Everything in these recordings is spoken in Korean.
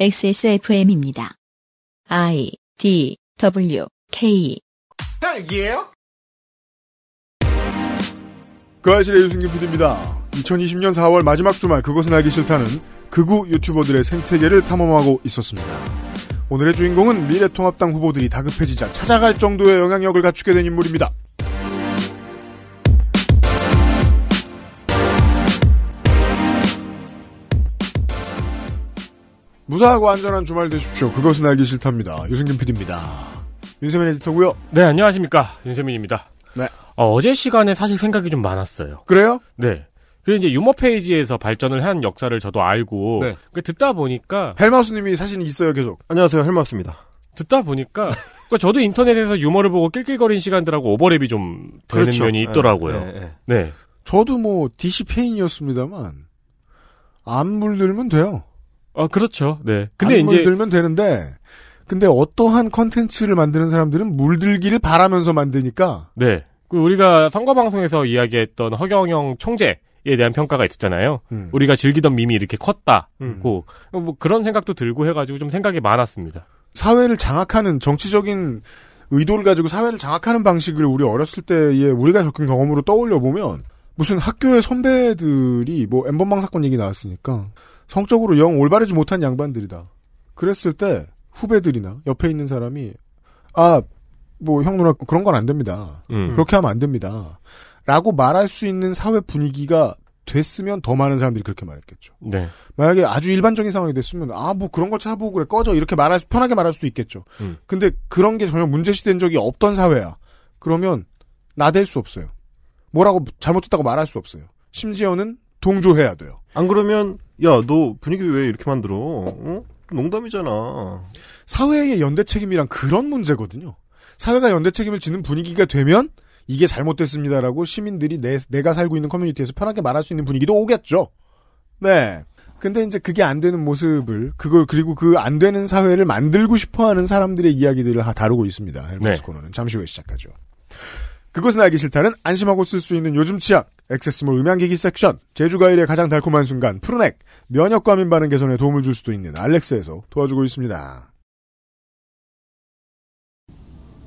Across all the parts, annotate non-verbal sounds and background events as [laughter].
XSFM입니다. I D W K 그 아실의 유승균 PD입니다. 2020년 4월 마지막 주말 그것은 알기 싫다는 극우 유튜버들의 생태계를 탐험하고 있었습니다. 오늘의 주인공은 미래통합당 후보들이 다급해지자 찾아갈 정도의 영향력을 갖추게 된 인물입니다. 무사하고 안전한 주말 되십시오. 그것은 알기 싫답니다. 유승균 PD입니다. 윤세민 에디터고요. 네, 안녕하십니까. 윤세민입니다. 네. 어, 제 시간에 사실 생각이 좀 많았어요. 그래요? 네. 그 이제 유머 페이지에서 발전을 한 역사를 저도 알고 네. 그 듣다 보니까 헬마스님이 우 사실 있어요 계속. 안녕하세요 헬마스입니다. 듣다 보니까 [laughs] 그 저도 인터넷에서 유머를 보고 낄낄거린 시간들하고 오버랩이 좀 되는 그렇죠. 면이 있더라고요. 에, 에, 에. 네. 저도 뭐 DC 페인이었습니다만 안 물들면 돼요. 아 그렇죠. 네. 근데 이제 물들면 되는데 근데 어떠한 컨텐츠를 만드는 사람들은 물들기를 바라면서 만드니까. 네. 그 우리가 선거 방송에서 이야기했던 허경영 총재에 대한 평가가 있었잖아요. 음. 우리가 즐기던 밈이 이렇게 컸다. 음. 고, 뭐 그런 생각도 들고 해가지고 좀 생각이 많았습니다. 사회를 장악하는 정치적인 의도를 가지고 사회를 장악하는 방식을 우리 어렸을 때에 우리가 겪은 경험으로 떠올려 보면 무슨 학교의 선배들이 뭐 엠번방 사건 얘기 나왔으니까 성적으로 영 올바르지 못한 양반들이다. 그랬을 때 후배들이나 옆에 있는 사람이 아 뭐 형 누나 그런 건 안 됩니다. 음. 그렇게 하면 안 됩니다. 라고 말할 수 있는 사회 분위기가 됐으면 더 많은 사람들이 그렇게 말했겠죠. 네. 만약에 아주 일반적인 상황이 됐으면 아 뭐 그런 걸 차보고 그래 꺼져 이렇게 말할 수 편하게 말할 수도 있겠죠. 음. 근데 그런 게 전혀 문제시된 적이 없던 사회야. 그러면 나댈 수 없어요. 뭐라고 잘못했다고 말할 수 없어요. 심지어는 동조해야 돼요. 안 그러면 야, 너 분위기 왜 이렇게 만들어? 어? 농담이잖아. 사회의 연대 책임이란 그런 문제거든요. 사회가 연대 책임을 지는 분위기가 되면 이게 잘못됐습니다라고 시민들이 내, 내가 살고 있는 커뮤니티에서 편하게 말할 수 있는 분위기도 오겠죠. 네. 근데 이제 그게 안 되는 모습을 그걸 그리고 그 안 되는 사회를 만들고 싶어하는 사람들의 이야기들을 다루고 있습니다. 헬머스 네. 코너는 잠시 후에 시작하죠. 그것은 알기 싫다는 안심하고 쓸 수 있는 요즘 치약 액세스몰 음향기기 섹션 제주과일의 가장 달콤한 순간 푸르넥 면역과민 반응 개선에 도움을 줄 수도 있는 알렉스에서 도와주고 있습니다.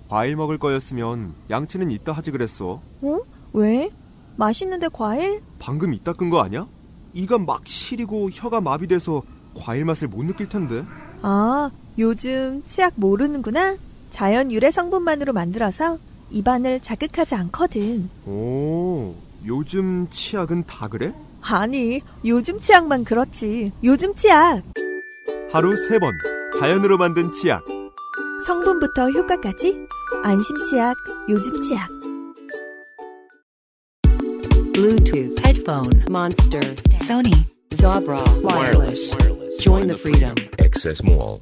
과일 먹을 거였으면 양치는 이따 하지 그랬어. 응? 어? 왜? 맛있는데 과일? 방금 이따 끈 거 아니야? 이가 막 시리고 혀가 마비돼서 과일 맛을 못 느낄 텐데. 아, 요즘 치약 모르는구나. 자연 유래 성분만으로 만들어서 입안을 자극하지 않거든. 오, 요즘 치약은 다 그래? 아니, 요즘 치약만 그렇지. 요즘 치약. 하루 세번 자연으로 만든 치약. 성분부터 효과까지 안심 치약, 요즘 치약. Bluetooth headphone monster Sony Zabra wireless. Join the freedom. Access Mall.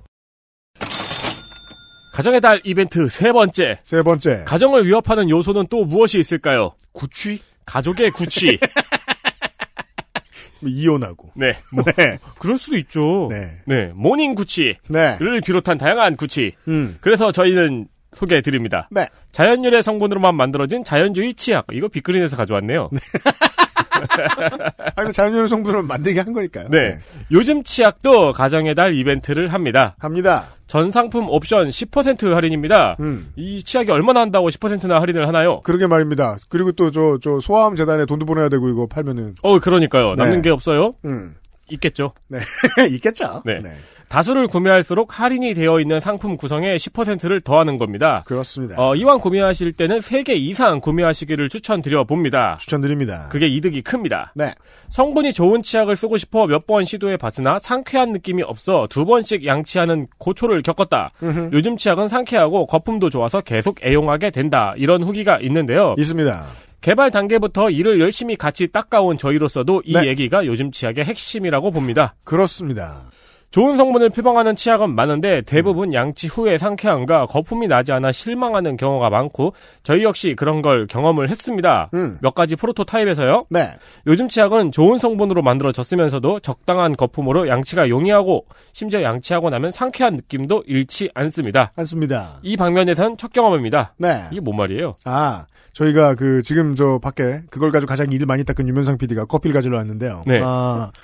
가정의 달 이벤트 세 번째. 세 번째. 가정을 위협하는 요소는 또 무엇이 있을까요? 구취? 가족의 구취. [laughs] 뭐 이혼하고. 네. 뭐. 뭐, 네. 그럴 수도 있죠. 네. 네. 모닝 구취. 네. 를 비롯한 다양한 구취. 음. 그래서 저희는 소개해 드립니다. 네. 자연유래 성분으로만 만들어진 자연주의 치약. 이거 빅그린에서 가져왔네요. 네. [laughs] 아니, 자연유래 성분으 만들게 한 거니까요. 네. 네. 요즘 치약도 가정의 달 이벤트를 합니다. 합니다. 전 상품 옵션 10% 할인입니다. 음. 이 치약이 얼마나 한다고 10%나 할인을 하나요? 그러게 말입니다. 그리고 또 저 저 소아암 재단에 돈도 보내야 되고 이거 팔면은 어 그러니까요. 남는 네. 게 없어요. 음. 있겠죠. 네. [laughs] 있겠죠. 네. 네. 다수를 구매할수록 할인이 되어 있는 상품 구성의 10%를 더하는 겁니다. 그렇습니다. 어, 이왕 구매하실 때는 3개 이상 구매하시기를 추천드려 봅니다. 추천드립니다. 그게 이득이 큽니다. 네. 성분이 좋은 치약을 쓰고 싶어 몇 번 시도해 봤으나 상쾌한 느낌이 없어 두 번씩 양치하는 고초를 겪었다. 으흠. 요즘 치약은 상쾌하고 거품도 좋아서 계속 애용하게 된다. 이런 후기가 있는데요. 있습니다. 개발 단계부터 일을 열심히 같이 닦아온 저희로서도 이 네. 얘기가 요즘 치약의 핵심이라고 봅니다. 그렇습니다. 좋은 성분을 표방하는 치약은 많은데 대부분 양치 후에 상쾌함과 거품이 나지 않아 실망하는 경우가 많고 저희 역시 그런 걸 경험을 했습니다. 음. 몇 가지 프로토타입에서요. 네. 요즘 치약은 좋은 성분으로 만들어졌으면서도 적당한 거품으로 양치가 용이하고 심지어 양치하고 나면 상쾌한 느낌도 잃지 않습니다. 않습니다. 이 방면에선 첫 경험입니다. 네. 이게 뭔 말이에요? 아, 저희가 그 지금 저 밖에 그걸 가지고 가장 일을 많이 닦은 유면상 PD가 커피를 가지러 왔는데요. 네. 아, 음.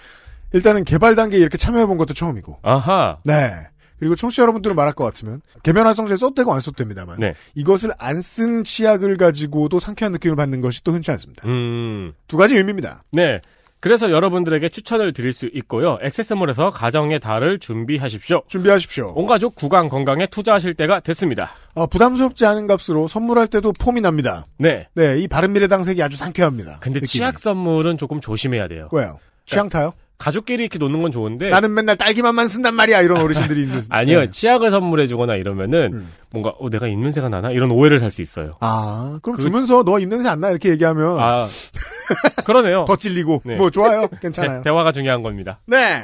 일단은 개발 단계에 이렇게 참여해본 것도 처음이고. 아하. 네. 그리고 청취자 여러분들은 말할 것 같으면 개변 활성제 써도 되고안 써도 됩니다만 네. 이것을 안 쓴 치약을 가지고도 상쾌한 느낌을 받는 것이 또 흔치 않습니다. 음. 두 가지 의미입니다. 네. 그래서 여러분들에게 추천을 드릴 수 있고요. 액세스몰에서 가정의 달을 준비하십시오. 준비하십시오. 온 가족 구강 건강에 투자하실 때가 됐습니다. 어, 부담스럽지 않은 값으로 선물할 때도 폼이 납니다. 네. 네, 이 바른미래당 색이 아주 상쾌합니다. 근데 느낌이. 치약 선물은 조금 조심해야 돼요. 왜요? 취향 네. 타요? 가족끼리 이렇게 노는 건 좋은데 나는 맨날 딸기맛만 쓴단 말이야 이런 어르신들이 있는 [laughs] 아니요 네. 치약을 선물해주거나 이러면은 음. 뭔가 어, 내가 입냄새가 나나 이런 오해를 살 수 있어요. 아 그럼 그... 주면서 너 입냄새 안 나 이렇게 얘기하면 아 그러네요. [laughs] 더 찔리고 네. 뭐 좋아요 괜찮아요. [laughs] 대, 대화가 중요한 겁니다. 네.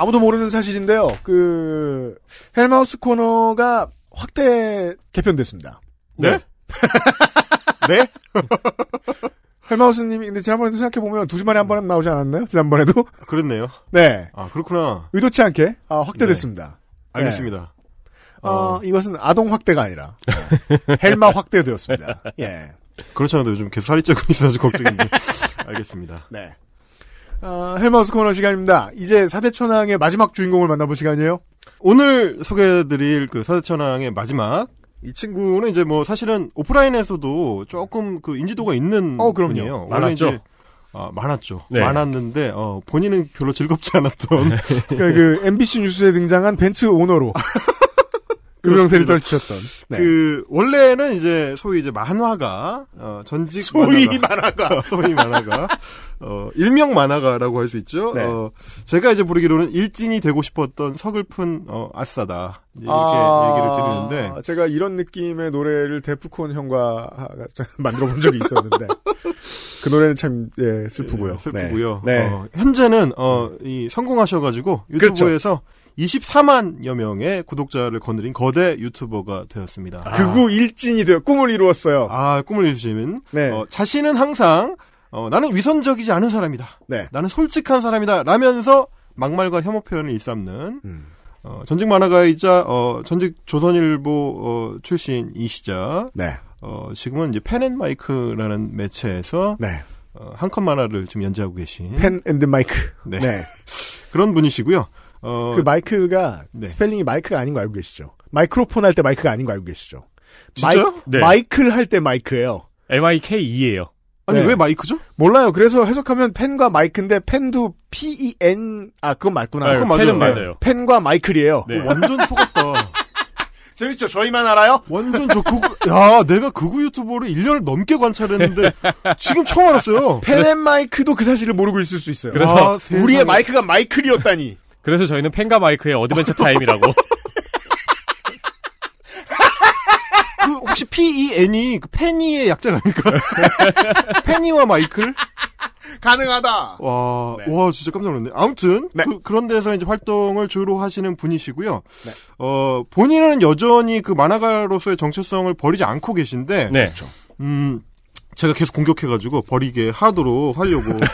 아무도 모르는 사실인데요. 그 헬마우스 코너가 확대 개편됐습니다. 네? 네? [laughs] 네? [laughs] 헬마우스님이 근데 지난번에도 생각해 보면 두 주만에 한 번은 나오지 않았나요? 지난번에도? 아, 그렇네요. [laughs] 네. 아 그렇구나. 의도치 않게 아, 확대됐습니다. 네. 알겠습니다. 네. 어, 어, 이것은 아동 확대가 아니라 네. 헬마 확대되었습니다. 예. 그렇잖아요. 요즘 계속 살이 쪄고 있어서 걱정인데. 알겠습니다. 네. 아, 헬마우스 코너 시간입니다. 이제 사대천왕의 마지막 주인공을 만나볼 시간이에요. 오늘 소개해드릴 그 사대천왕의 마지막 이 친구는 이제 뭐 사실은 오프라인에서도 조금 그 인지도가 있는 어, 그럼요. 분이에요. 많았죠. 아, 많았죠. 네. 많았는데 어, 본인은 별로 즐겁지 않았던 [laughs] 그러니까 그 MBC 뉴스에 등장한 벤츠 오너로 [laughs] 금영세를 떨치셨던. 네. 그 원래는 이제 소위 이제 만화가 어, 전직 소위 만화가, 만화가. [laughs] 소위 만화가 어, 일명 만화가라고 할 수 있죠. 네. 어, 제가 이제 부르기로는 일진이 되고 싶었던 서글픈 어, 아싸다 이렇게 아~ 얘기를 드리는데 제가 이런 느낌의 노래를 데프콘 형과 [laughs] 만들어 본 적이 있었는데 그 노래는 참 예, 슬프고요. 예, 슬프고요. 네. 네. 현재는 어이 음. 성공하셔가지고 그렇죠. 유튜브에서 그렇죠. 24만여 명의 구독자를 거느린 거대 유튜버가 되었습니다. 아. 극우 일진이 되어 꿈을 이루었어요. 아, 꿈을 이루시면 네. 어, 자신은 항상 어, 나는 위선적이지 않은 사람이다. 네. 나는 솔직한 사람이다. 라면서 막말과 혐오 표현을 일삼는 음. 어, 전직 만화가이자 어, 전직 조선일보 어, 출신이시자 네. 어, 지금은 이제 펜앤마이크라는 매체에서 네. 어, 한컷 만화를 지금 연재하고 계신 펜앤드마이크 네. 네. [laughs] 그런 분이시고요. 어... 그 마이크가 네. 스펠링이 마이크가 아닌 거 알고 계시죠? 마이크로폰 할 때 마이크가 아닌 거 알고 계시죠? 진짜요? 마이, 네. 를할때 마이크예요. M I K E예요. 아니 네. 왜 마이크죠? 몰라요. 그래서 해석하면 펜과 마이크인데 펜도 P E N 아 그건 맞구나. 아, 그건 맞아요. 펜은 네. 맞아요. 펜과 마이클이에요. 네. 완전 속았다. [laughs] 재밌죠? 저희만 알아요? 완전 저 그거, 야, 내가 그거 유튜버를 1년을 넘게 관찰했는데, 지금 처음 알았어요. 펜앤마이크도 그 사실을 모르고 있을 수 있어요. 그래서, 아, 우리의 마이크가 마이클이었다니. 그래서 저희는 펜과 마이크의 어드벤처 타임이라고. [laughs] 그 혹시 PEN이 e 그이의 약자 아닐까? 페이와 [laughs] 마이클? 가능하다. 와, 네. 와 진짜 깜짝 놀랐네. 아무튼 네. 그, 런 데서 이제 활동을 주로 하시는 분이시고요. 네. 어, 본인은 여전히 그 만화가로서의 정체성을 버리지 않고 계신데 네. 그렇죠. 음, 제가 계속 공격해 가지고 버리게 하도록 하려고 [laughs]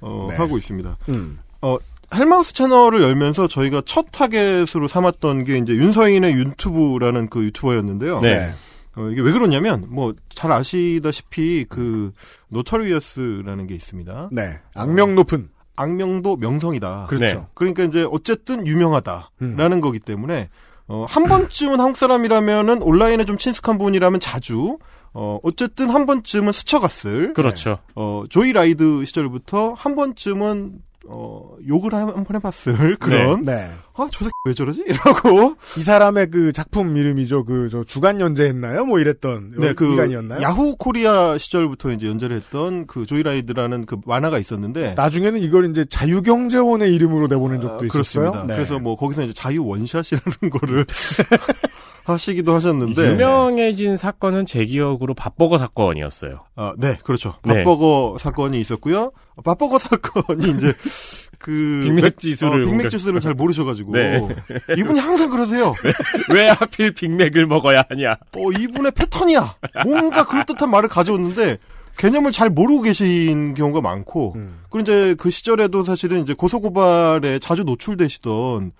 어, 네. 하고 있습니다. 음. 어, 헬마우스 채널을 열면서 저희가 첫 타겟으로 삼았던 게 이제 윤서인의 유튜브라는그 유튜버였는데요. 네. 어, 이게 왜 그러냐면 뭐 잘 아시다시피 그 노처리어스라는 게 있습니다. 네. 어, 악명 높은 어, 악명도 명성이다. 그렇죠. 네. 그러니까 이제 어쨌든 유명하다라는 음. 거기 때문에 어, 한 번쯤은 한국 사람이라면은 온라인에 좀 친숙한 분이라면 자주 어, 어쨌든 한 번쯤은 스쳐갔을. 그렇죠. 네. 어, 조이 라이드 시절부터 한 번쯤은 어, 욕을 한 번 해봤을 그런. 네. 네. 아, 저 새끼 왜 저러지? [laughs] 이라고. 이 사람의 그 작품 이름이죠. 그, 저 주간 연재했나요? 뭐 이랬던. 네, 그. 기간이었나요? 야후 코리아 시절부터 이제 연재를 했던 그 조이라이드라는 그 만화가 있었는데. 나중에는 이걸 이제 자유경제원의 이름으로 내보낸 적도 아, 있었어요. 네. 그래서 뭐 거기서 이제 자유원샷이라는 거를. [laughs] 하시기도 하셨는데 유명해진 사건은 제 기억으로 밥버거 사건이었어요. 아, 네, 그렇죠. 네. 밥버거 네. 사건이 있었고요. 밥버거 사건이 이제 그 빅맥 지수를 어, 빅맥 지수를 잘 모르셔가지고 네. 이분이 항상 그러세요. 왜, [laughs] 왜 하필 빅맥을 먹어야 하냐? 어, 이분의 패턴이야. 뭔가 그럴듯한 말을 가져오는데 개념을 잘 모르고 계신 경우가 많고, 음. 그리고 이제 그 시절에도 사실은 이제 고소고발에 자주 노출되시던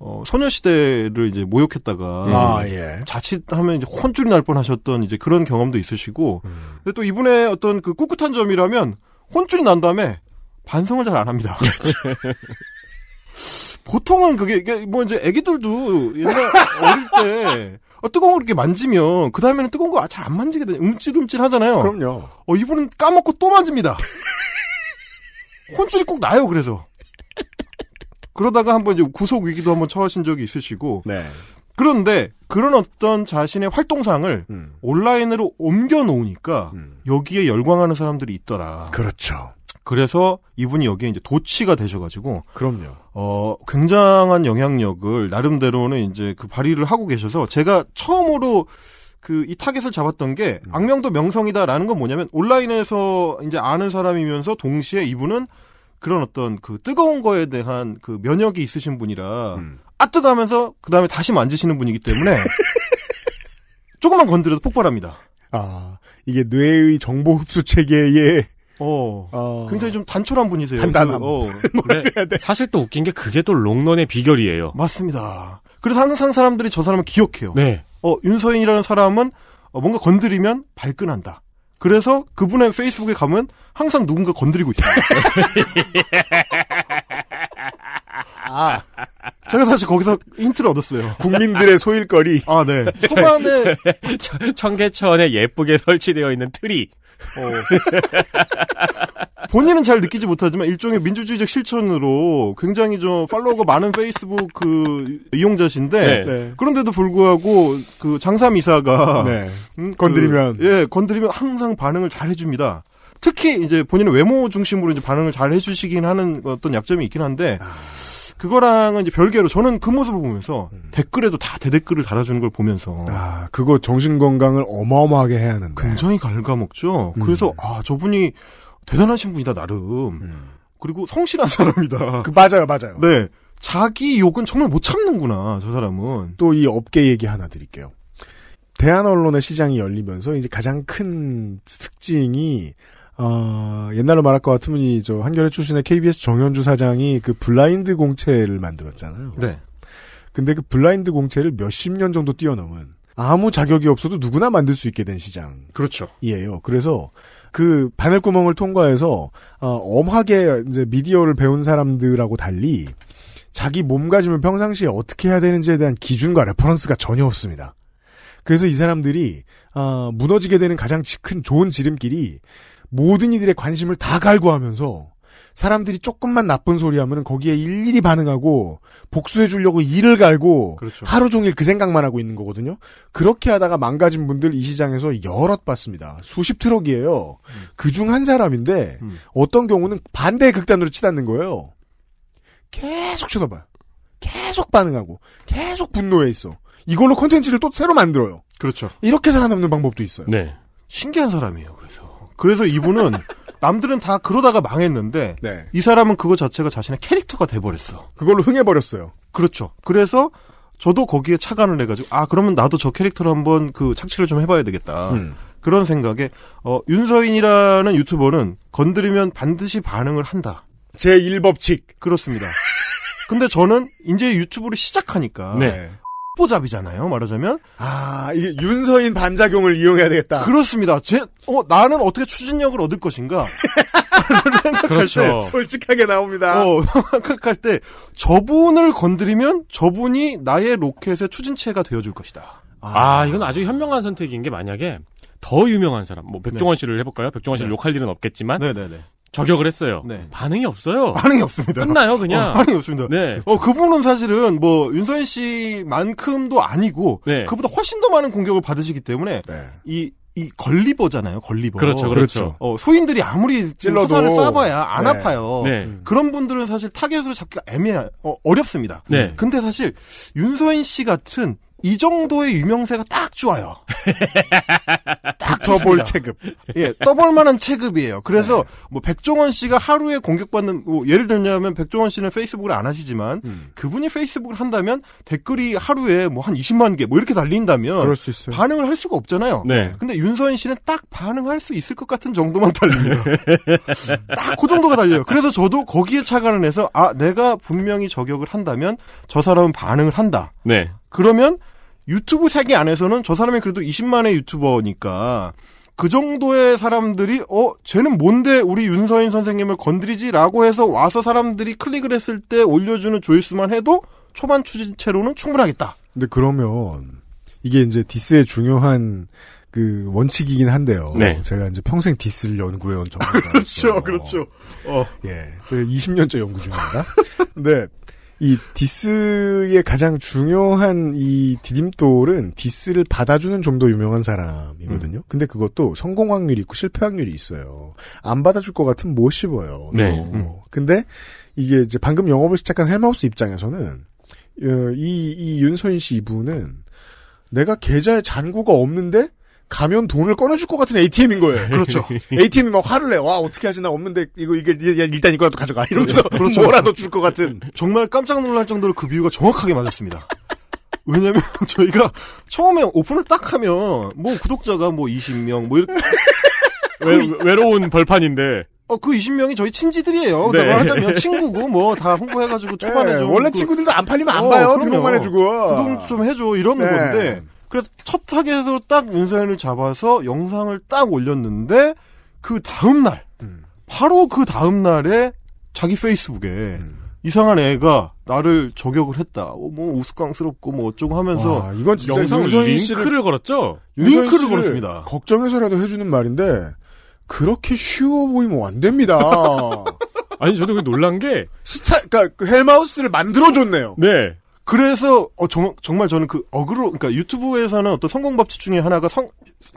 어, 소녀시대를 이제 모욕했다가 음. 아, 예. 자칫하면 이제 혼쭐이 날 뻔하셨던 이제 그런 경험도 있으시고 음. 근데 또 이분의 어떤 그 꿋꿋한 점이라면 혼쭐이 난 다음에 반성을 잘 안 합니다. [laughs] 그렇죠. 보통은 그게 뭐 이제 애기들도 옛날 어릴 때 어, 뜨거운 걸 이렇게 만지면 그 다음에는 뜨거운 거 잘 안 만지게 되요 움찔움찔 하잖아요. 그럼요. 어 이분은 까먹고 또 만집니다. 혼쭐이 꼭 나요. 그래서 그러다가 한번 이제 구속 위기도 한번 처하신 적이 있으시고 네. 그런데 그런 어떤 자신의 활동상을 음. 온라인으로 옮겨 놓으니까 음. 여기에 열광하는 사람들이 있더라. 그렇죠. 그래서 이분이 여기에 이제 도치가 되셔가지고 그럼요. 어 굉장한 영향력을 나름대로는 이제 그 발휘를 하고 계셔서 제가 처음으로 그 이 타겟을 잡았던 게 음. 악명도 명성이다라는 건 뭐냐면 온라인에서 이제 아는 사람이면서 동시에 이분은 그런 어떤 그 뜨거운 거에 대한 그 면역이 있으신 분이라 음. 아뜨거하면서 그 다음에 다시 만지시는 분이기 때문에 [laughs] 조금만 건드려도 폭발합니다. 아 이게 뇌의 정보 흡수 체계에 어, 어, 굉장히 좀 단촐한 분이세요. 단단함. 그, 어. [laughs] 사실 또 웃긴 게 그게 또 롱런의 비결이에요. 맞습니다. 그래서 항상 사람들이 저 사람을 기억해요. 네. 어 윤서인이라는 사람은 어, 뭔가 건드리면 발끈한다. 그래서 그분의 페이스북에 가면 항상 누군가 건드리고 있어요. [laughs] 아. 제가 사실 거기서 힌트를 얻었어요. 국민들의 소일거리. 아, 네. 네. 초반에. 청계천에 [laughs] 예쁘게 설치되어 있는 트리. 어. [laughs] 본인은 잘 느끼지 못하지만 일종의 민주주의적 실천으로 굉장히 좀 팔로워가 많은 페이스북 그 이용자신데 네. 네. 그런데도 불구하고 그장삼이사가 네. 음, 그 건드리면 그, 예 건드리면 항상 반응을 잘 해줍니다. 특히 이제 본인은 외모 중심으로 이제 반응을 잘 해주시긴 하는 어떤 약점이 있긴 한데. 아. 그거랑은 이제 별개로 저는 그 모습을 보면서 음. 댓글에도 다 대댓글을 달아주는 걸 보면서 아 그거 정신 건강을 어마어마하게 해야 하는데 굉장히 갈가먹죠 음. 그래서 아 저분이 대단하신 분이다 나름 음. 그리고 성실한 [laughs] 사람이다. 그 맞아요, 맞아요. 네 자기 욕은 정말 못 참는구나 저 사람은. 또 이 업계 얘기 하나 드릴게요. 대한 언론의 시장이 열리면서 이제 가장 큰 특징이 어, 옛날로 말할 것 같으면 이저 한겨레 출신의 KBS 정현주 사장이 그 블라인드 공채를 만들었잖아요. 네. 근데 그 블라인드 공채를 몇십 년 정도 뛰어넘은 아무 자격이 없어도 누구나 만들 수 있게 된 시장. 그렇죠. 이에요. 그래서 그 바늘구멍을 통과해서 어, 엄하게 이제 미디어를 배운 사람들하고 달리 자기 몸가짐을 평상시에 어떻게 해야 되는지에 대한 기준과 레퍼런스가 전혀 없습니다. 그래서 이 사람들이 어, 무너지게 되는 가장 큰 좋은 지름길이 모든 이들의 관심을 다 갈구하면서 사람들이 조금만 나쁜 소리 하면 거기에 일일이 반응하고 복수해 주려고 일을 갈고 그렇죠. 하루 종일 그 생각만 하고 있는 거거든요. 그렇게 하다가 망가진 분들 이 시장에서 여럿 봤습니다. 수십 트럭이에요. 음. 그중 한 사람인데 음. 어떤 경우는 반대 의 극단으로 치닫는 거예요. 계속 쳐다봐요. 계속 반응하고 계속 분노해 있어. 이걸로 컨텐츠를 또 새로 만들어요. 그렇죠. 이렇게 살아남는 방법도 있어요. 네. 신기한 사람이에요. 그래서 이분은 [laughs] 남들은 다 그러다가 망했는데 네. 이 사람은 그거 자체가 자신의 캐릭터가 돼버렸어. 그걸로 흥해버렸어요. 그렇죠. 그래서 저도 거기에 착안을 해가지고 아 그러면 나도 저 캐릭터로 한번 그 착취를 좀 해봐야 되겠다. 음. 그런 생각에 어, 윤서인이라는 유튜버는 건드리면 반드시 반응을 한다. 제1법칙 그렇습니다. 근데 저는 이제 유튜브를 시작하니까 네. 족보잡이잖아요. 말하자면 아 이게 윤서인 반작용을 이용해야 되겠다. 그렇습니다. 제, 어 나는 어떻게 추진력을 얻을 것인가? [laughs] 그렇죠. 때 솔직하게 나옵니다. 어, [laughs] 생각할 때 저분을 건드리면 저분이 나의 로켓의 추진체가 되어줄 것이다. 아, 아 이건 아주 현명한 선택인 게 만약에 더 유명한 사람, 뭐 백종원 네. 씨를 해볼까요? 백종원 씨를 네. 욕할 일은 없겠지만, 네, 네, 네. 저격을 했어요. 네. 반응이 없어요. 반응이 없습니다. 끝나요, 그냥. 어, 반응이 없습니다. 네. 어, 그분은 사실은 뭐, 윤서인 씨만큼도 아니고, 네. 그보다 훨씬 더 많은 공격을 받으시기 때문에, 네. 이, 이 걸리버잖아요, 걸리버. 그렇죠, 그렇죠. 그렇죠. 어, 소인들이 아무리 찔러도 사를 쏴봐야 안 네. 아파요. 네. 그런 분들은 사실 타겟으로 잡기가 애매한, 어, 어렵습니다. 네. 근데 사실 윤서인 씨 같은 이 정도의 유명세가 딱 좋아요. [laughs] 딱 더 볼 체급. 예, 떠볼 만한 체급이에요. 그래서 네. 뭐 백종원 씨가 하루에 공격받는 뭐 예를 들면 백종원 씨는 페이스북을 안 하시지만 음. 그분이 페이스북을 한다면 댓글이 하루에 뭐 한 20만 개 뭐 이렇게 달린다면 그럴 수 있어요. 반응을 할 수가 없잖아요. 네. 근데 윤서인 씨는 딱 반응할 수 있을 것 같은 정도만 달려요딱 그 [laughs] 정도가 달려요. 그래서 저도 거기에 착안을 해서 아 내가 분명히 저격을 한다면 저 사람은 반응을 한다. 네. 그러면 유튜브 세계 안에서는 저 사람이 그래도 20만의 유튜버니까 그 정도의 사람들이 어 쟤는 뭔데 우리 윤서인 선생님을 건드리지라고 해서 와서 사람들이 클릭을 했을 때 올려주는 조회수만 해도 초반 추진체로는 충분하겠다. 근데 그러면 이게 이제 디스의 중요한 그 원칙이긴 한데요. 네. 제가 이제 평생 디스를 연구해온 정보가 [laughs] 그렇죠, 요 그렇죠. 어. 예, 제가 20년째 연구 중입니다. [laughs] 네. 이 디스의 가장 중요한 이 디딤돌은 디스를 받아주는 좀 더 유명한 사람이거든요. 음. 근데 그것도 성공 확률이 있고 실패 확률이 있어요. 안 받아줄 것 같으면 못 뭐 씹어요. 네. 뭐. 음. 근데 이게 이제 방금 영업을 시작한 헬마우스 입장에서는 어, 이, 이 윤서인 씨 이분은 내가 계좌에 잔고가 없는데 가면 돈을 꺼내줄 것 같은 ATM인 거예요. 그렇죠. ATM이 [laughs] 막 화를 내. 와 어떻게 하지 나 없는데 이거 이게 일단 이거라도 가져가 그렇죠. 이러면서 [laughs] 그렇죠. 뭐라도 줄 것 같은. 정말 깜짝 놀랄 정도로 그 비유가 정확하게 맞았습니다. 왜냐면 [laughs] 저희가 처음에 오픈을 딱 하면 뭐 구독자가 뭐 20명 뭐 이렇게 그 외, 로운 벌판인데. 어, 그 20명이 저희 친지들이에요. 네. 그러니까 말하자면 친구고, 뭐, 다 홍보해가지고 초반에 네, 좀. 원래 그, 친구들도 안 팔리면 안 어, 봐요. 등록만 해주고. 구독 좀 해줘. 이런 네. 건데. 그래서 첫 타겟으로 딱 윤서연을 잡아서 영상을 딱 올렸는데 그 다음 날 음. 바로 그 다음 날에 자기 페이스북에 음. 이상한 애가 나를 저격을 했다. 어, 뭐 우스꽝스럽고 뭐 어쩌고 하면서 와, 이건 진짜 영상 링크를 걸었죠. 링크를 걸었습니다. 걱정해서라도 해주는 말인데 그렇게 쉬워 보이면 안 됩니다. [laughs] 아니 저도 그 놀란 게 스타 그러니까 그 헬마우스를 만들어 줬네요. 네. 그래서 어, 정, 정말 저는 그 어그로 그러니까 유튜브에서는 어떤 성공 법칙 중에 하나가 성,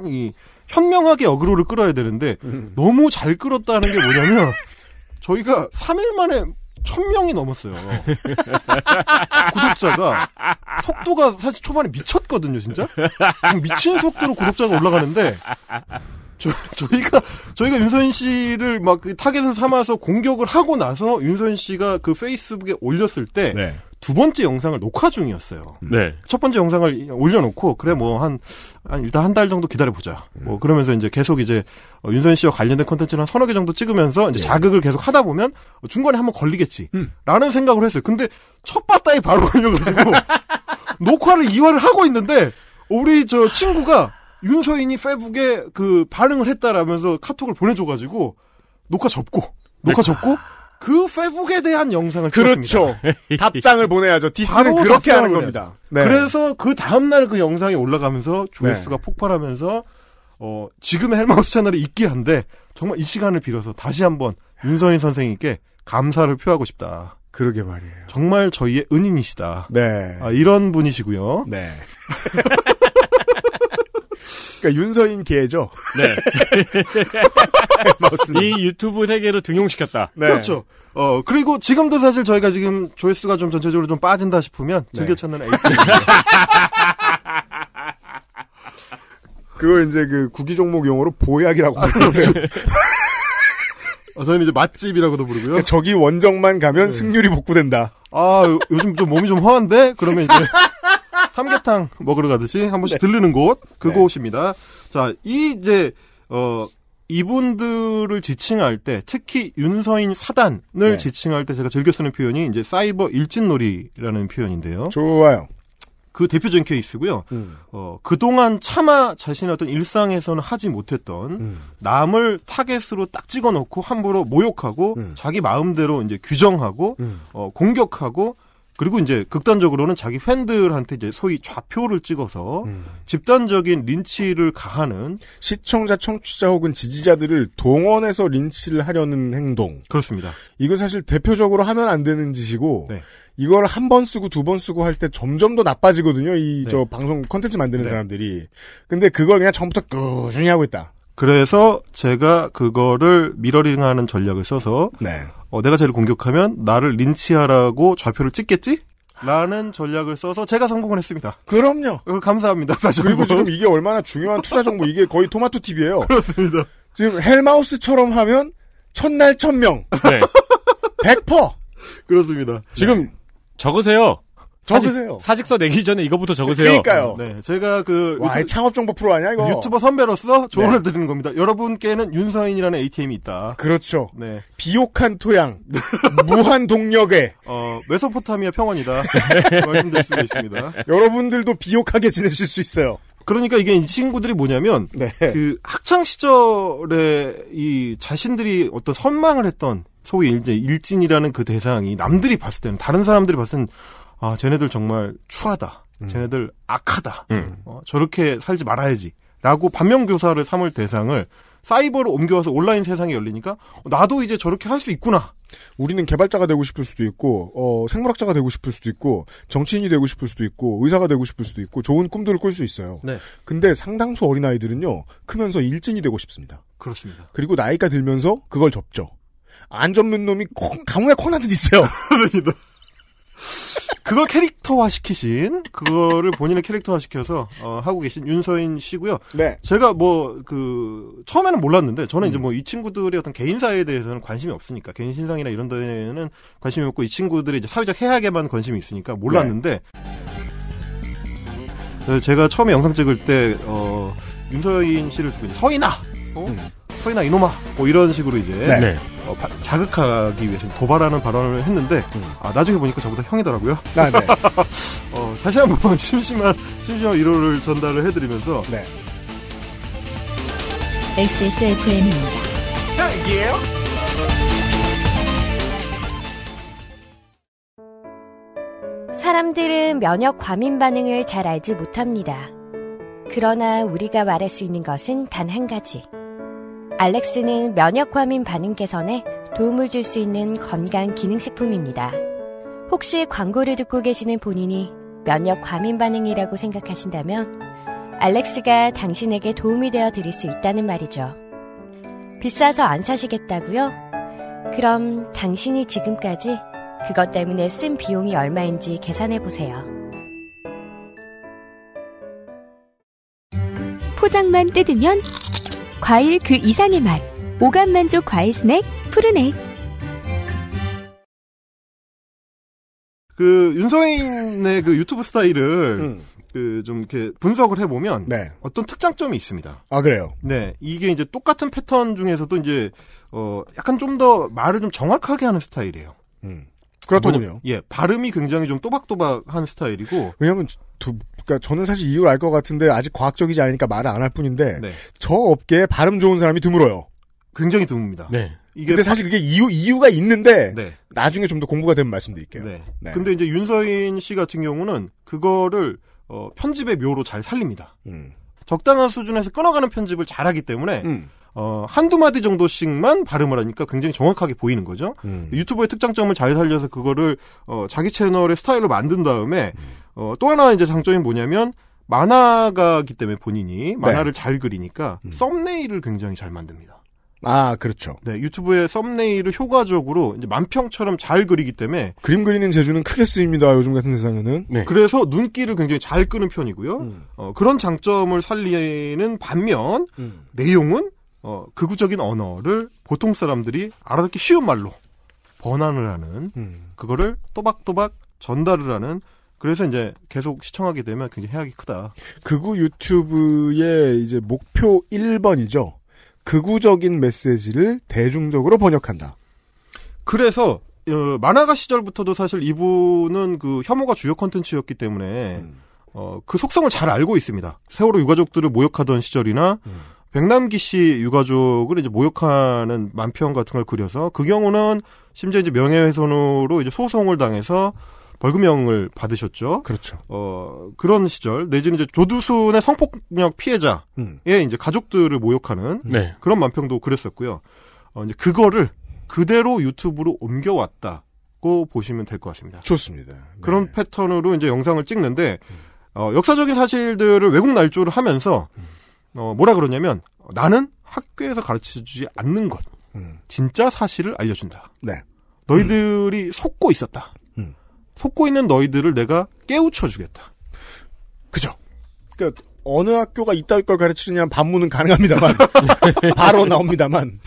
이, 현명하게 어그로를 끌어야 되는데 음. 너무 잘 끌었다는 게 뭐냐면 저희가 3일 만에 1000명이 넘었어요. [laughs] 구독자가 속도가 사실 초반에 미쳤거든요, 진짜. 미친 속도로 구독자가 올라가는데 저, 저희가 저희가 윤서인 씨를 막 그 타겟을 삼아서 공격을 하고 나서 윤서인 씨가 그 페이스북에 올렸을 때 네. 두 번째 영상을 녹화 중이었어요. 네. 첫 번째 영상을 올려놓고 그래 뭐한 한 일단 한 달 정도 기다려보자. 음. 뭐 그러면서 이제 계속 이제 어, 윤선 씨와 관련된 컨텐츠를 한 서너 개 정도 찍으면서 이제 네. 자극을 계속 하다 보면 중간에 한번 걸리겠지라는 음. 생각을 했어요. 근데 첫 바다에 바로 걸려가지고 [laughs] 녹화를 이화를 하고 있는데 우리 저 친구가 윤서인이 페북에 그 반응을 했다라면서 카톡을 보내줘가지고 녹화 접고 녹화 네. 접고 그 페북에 대한 영상을 그렇죠. 네. 답장을 보내야죠. 디스는 그렇게 하는 겁니다. 네. 그래서 그 다음 날그 영상이 올라가면서 조회수가 네. 폭발하면서 어, 지금의 헬마우스 채널이 있긴 한데 정말 이 시간을 빌어서 다시 한번 윤선희 선생님께 감사를 표하고 싶다. 그러게 말이에요. 정말 저희의 은인이시다. 네. 아, 이런 분이시고요. 네. [laughs] 그러니까 윤서인 개죠. 네. [laughs] 이 유튜브 세계를 등용시켰다. 네. 그렇죠. 어 그리고 지금도 사실 저희가 지금 조회수가 좀 전체적으로 좀 빠진다 싶으면 네. 즐겨 찾는 에이프. [laughs] 그걸 이제 그 구기 종목 용어로 보약이라고 부르죠. [laughs] 아, 저희는 이제 맛집이라고도 부르고요. 그러니까 저기 원정만 가면 네. 승률이 복구된다. 아, 요, 요즘 좀 몸이 좀 허한데? 그러면 이제 삼계탕 먹으러 가듯이 한 번씩 네. 들르는 곳 그곳입니다. 네. 자, 이제어 이분들을 지칭할 때 특히 윤서인 사단을 네. 지칭할 때 제가 즐겨 쓰는 표현이 이제 사이버 일진놀이라는 표현인데요. 좋아요. 그 대표적인 케이스고요. 음. 어, 그동안 차마 자신의 어떤 일상에서는 하지 못했던 음. 남을 타겟으로 딱 찍어놓고 함부로 모욕하고 음. 자기 마음대로 이제 규정하고 음. 어, 공격하고 그리고 이제 극단적으로는 자기 팬들한테 이제 소위 좌표를 찍어서 음. 집단적인 린치를 가하는 시청자, 청취자 혹은 지지자들을 동원해서 린치를 하려는 행동. 그렇습니다. 이거 사실 대표적으로 하면 안 되는 짓이고 네. 이걸 한 번 쓰고 두 번 쓰고 할 때 점점 더 나빠지거든요. 이저 네. 방송 컨텐츠 만드는 네. 사람들이. 근데 그걸 그냥 처음부터 꾸준히 하고 있다. 그래서 제가 그거를 미러링하는 전략을 써서 네. 어, 내가 쟤를 공격하면 나를 린치하라고 좌표를 찍겠지? 라는 전략을 써서 제가 성공을 했습니다. 그럼요. 어, 감사합니다. 다시 그리고 지금 이게 얼마나 중요한 투자 정보 이게 거의 토마토 TV예요. [laughs] 그렇습니다. 지금 헬마우스처럼 하면 첫날 천명. 네. 100%. [laughs] 그렇습니다. 지금 네. 적으세요. 적으세요. 사직, 서 내기 전에 이거부터 적으세요. 그러니까요. 네, 저희가 네, 그 와, 유튜브, 창업 정보 프로 아니야 이거? 유튜버 선배로서 조언을 네. 드리는 겁니다. 여러분께는 윤서인이라는 ATM이 있다. 그렇죠. 네. 비옥한 토양, 무한 동력의 [laughs] 어, 메소포타미아 평원이다. 네. 네, 말씀드릴 수 있습니다. 여러분들도 비옥하게 지내실 수 있어요. 그러니까 이게 이 친구들이 뭐냐면 네. 그 학창 시절에 이 자신들이 어떤 선망을 했던 소위 이제 일진이라는 그 대상이 남들이 봤을 때는 다른 사람들이 봤을 때는 아, 쟤네들 정말 추하다. 음. 쟤네들 악하다. 음. 어, 저렇게 살지 말아야지. 라고 반면교사를 삼을 대상을 사이버로 옮겨와서 온라인 세상이 열리니까 어, 나도 이제 저렇게 할 수 있구나. 우리는 개발자가 되고 싶을 수도 있고 어, 생물학자가 되고 싶을 수도 있고 정치인이 되고 싶을 수도 있고 의사가 되고 싶을 수도 있고 좋은 꿈들을 꿀 수 있어요. 네. 근데 상당수 어린아이들은요. 크면서 일진이 되고 싶습니다. 그렇습니다. 그리고 나이가 들면서 그걸 접죠. 안 접는 놈이 콩, 강우에 코나듯 있어요. [laughs] 그걸 캐릭터화 시키신 그거를 본인의 캐릭터화 시켜서 어, 하고 계신 윤서인 씨고요. 네. 제가 뭐 그 처음에는 몰랐는데 저는 이제 음. 뭐이 친구들의 어떤 개인사에 대해서는 관심이 없으니까 개인 신상이나 이런 데에는 관심이 없고 이 친구들의 이제 사회적 해악에만 관심이 있으니까 몰랐는데 네. 제가 처음에 영상 찍을 때 어, 윤서인 씨를 두고 서인아 어? 음. 소이나 이놈아 뭐 이런 식으로 이제 네. 어, 바, 자극하기 위해서 도발하는 발언을 했는데 음. 아, 나중에 보니까 저보다 형이더라고요. 아, 네. [laughs] 어, 다시 한 번 [laughs] 심심한 심심한 위로를 전달을 해드리면서 네. XSFM입니다. 이게요? 사람들은 면역 과민 반응을 잘 알지 못합니다. 그러나 우리가 말할 수 있는 것은 단 한 가지. 알렉스는 면역과민 반응 개선에 도움을 줄 수 있는 건강 기능식품입니다. 혹시 광고를 듣고 계시는 본인이 면역 과민 반응이라고 생각하신다면 알렉스가 당신에게 도움이 되어 드릴 수 있다는 말이죠. 비싸서 안 사시겠다고요? 그럼 당신이 지금까지 그것 때문에 쓴 비용이 얼마인지 계산해 보세요. 포장만 뜯으면 과일 그 이상의 맛. 오감 만족 과일 스낵 푸르넥. 그 윤서인의 그 유튜브 스타일을 음. 그좀 이렇게 분석을 해보면 네. 어떤 특장점이 있습니다. 아 그래요? 네, 이게 이제 똑같은 패턴 중에서도 이제 어 약간 좀 더 말을 좀 정확하게 하는 스타일이에요. 음. 그렇군요. 예, 발음이 굉장히 좀 또박또박한 스타일이고. 왜냐면 하 그러니까 저는 사실 이유를 알 것 같은데 아직 과학적이지 않으니까 말을 안 할 뿐인데 네. 저 업계에 발음 좋은 사람이 드물어요. 굉장히 드뭅니다. 네. 이게 근데 사실 그게 이유 이유가 있는데 네. 나중에 좀 더 공부가 되면 말씀드릴게요. 네. 네. 근데 이제 윤서인 씨 같은 경우는 그거를 어, 편집의 묘로 잘 살립니다. 음. 적당한 수준에서 끊어가는 편집을 잘하기 때문에 음. 어, 한두 마디 정도씩만 발음을 하니까 굉장히 정확하게 보이는 거죠. 음. 유튜버의 특장점을 잘 살려서 그거를 어, 자기 채널의 스타일로 만든 다음에 음. 어, 또 하나 이제 장점이 뭐냐면 만화가기 때문에 본인이 네. 만화를 잘 그리니까 음. 썸네일을 굉장히 잘 만듭니다. 아, 그렇죠. 네, 유튜브에 썸네일을 효과적으로 이제 만평처럼 잘 그리기 때문에 그림 그리는 재주는 크게 쓰입니다. 요즘 같은 세상에는. 네. 그래서 눈길을 굉장히 잘 끄는 편이고요. 음. 어, 그런 장점을 살리는 반면 음. 내용은 어, 극우적인 언어를 보통 사람들이 알아듣기 쉬운 말로 번안을 하는 음. 그거를 또박또박 전달을 하는 그래서 이제 계속 시청하게 되면 굉장히 해악이 크다. 극우 유튜브의 이제 목표 1번이죠. 극우적인 메시지를 대중적으로 번역한다. 그래서 어, 만화가 시절부터도 사실 이분은 그 혐오가 주요 컨텐츠였기 때문에 음. 어, 그 속성을 잘 알고 있습니다. 세월호 유가족들을 모욕하던 시절이나 음. 백남기 씨 유가족을 이제 모욕하는 만평 같은 걸 그려서 그 경우는 심지어 이제 명예훼손으로 이제 소송을 당해서 벌금형을 받으셨죠. 그렇죠. 어, 그런 시절, 내지는 네, 이제 조두순의 성폭력 피해자의 음. 이제 가족들을 모욕하는 네. 그런 만평도 그랬었고요. 어, 이제 그거를 그대로 유튜브로 옮겨왔다고 보시면 될 것 같습니다. 좋습니다. 네. 그런 패턴으로 이제 영상을 찍는데, 어, 역사적인 사실들을 외국 날조를 하면서, 어, 뭐라 그러냐면, 나는 학교에서 가르쳐주지 않는 것. 음. 진짜 사실을 알려준다. 네. 너희들이 속고 있었다. 속고 있는 너희들을 내가 깨우쳐 주겠다. 그죠? 그러니까 어느 학교가 이따위 걸 가르치느냐는 반문은 가능합니다만 [laughs] 바로 나옵니다만.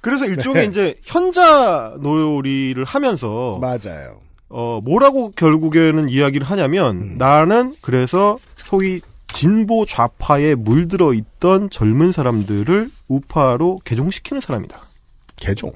그래서 일종의 네. 이제 현자 놀이를 하면서 맞아요. 어 뭐라고 결국에는 이야기를 하냐면 음. 나는 그래서 소위 진보 좌파에 물들어 있던 젊은 사람들을 우파로 개종시키는 사람이다. 개종.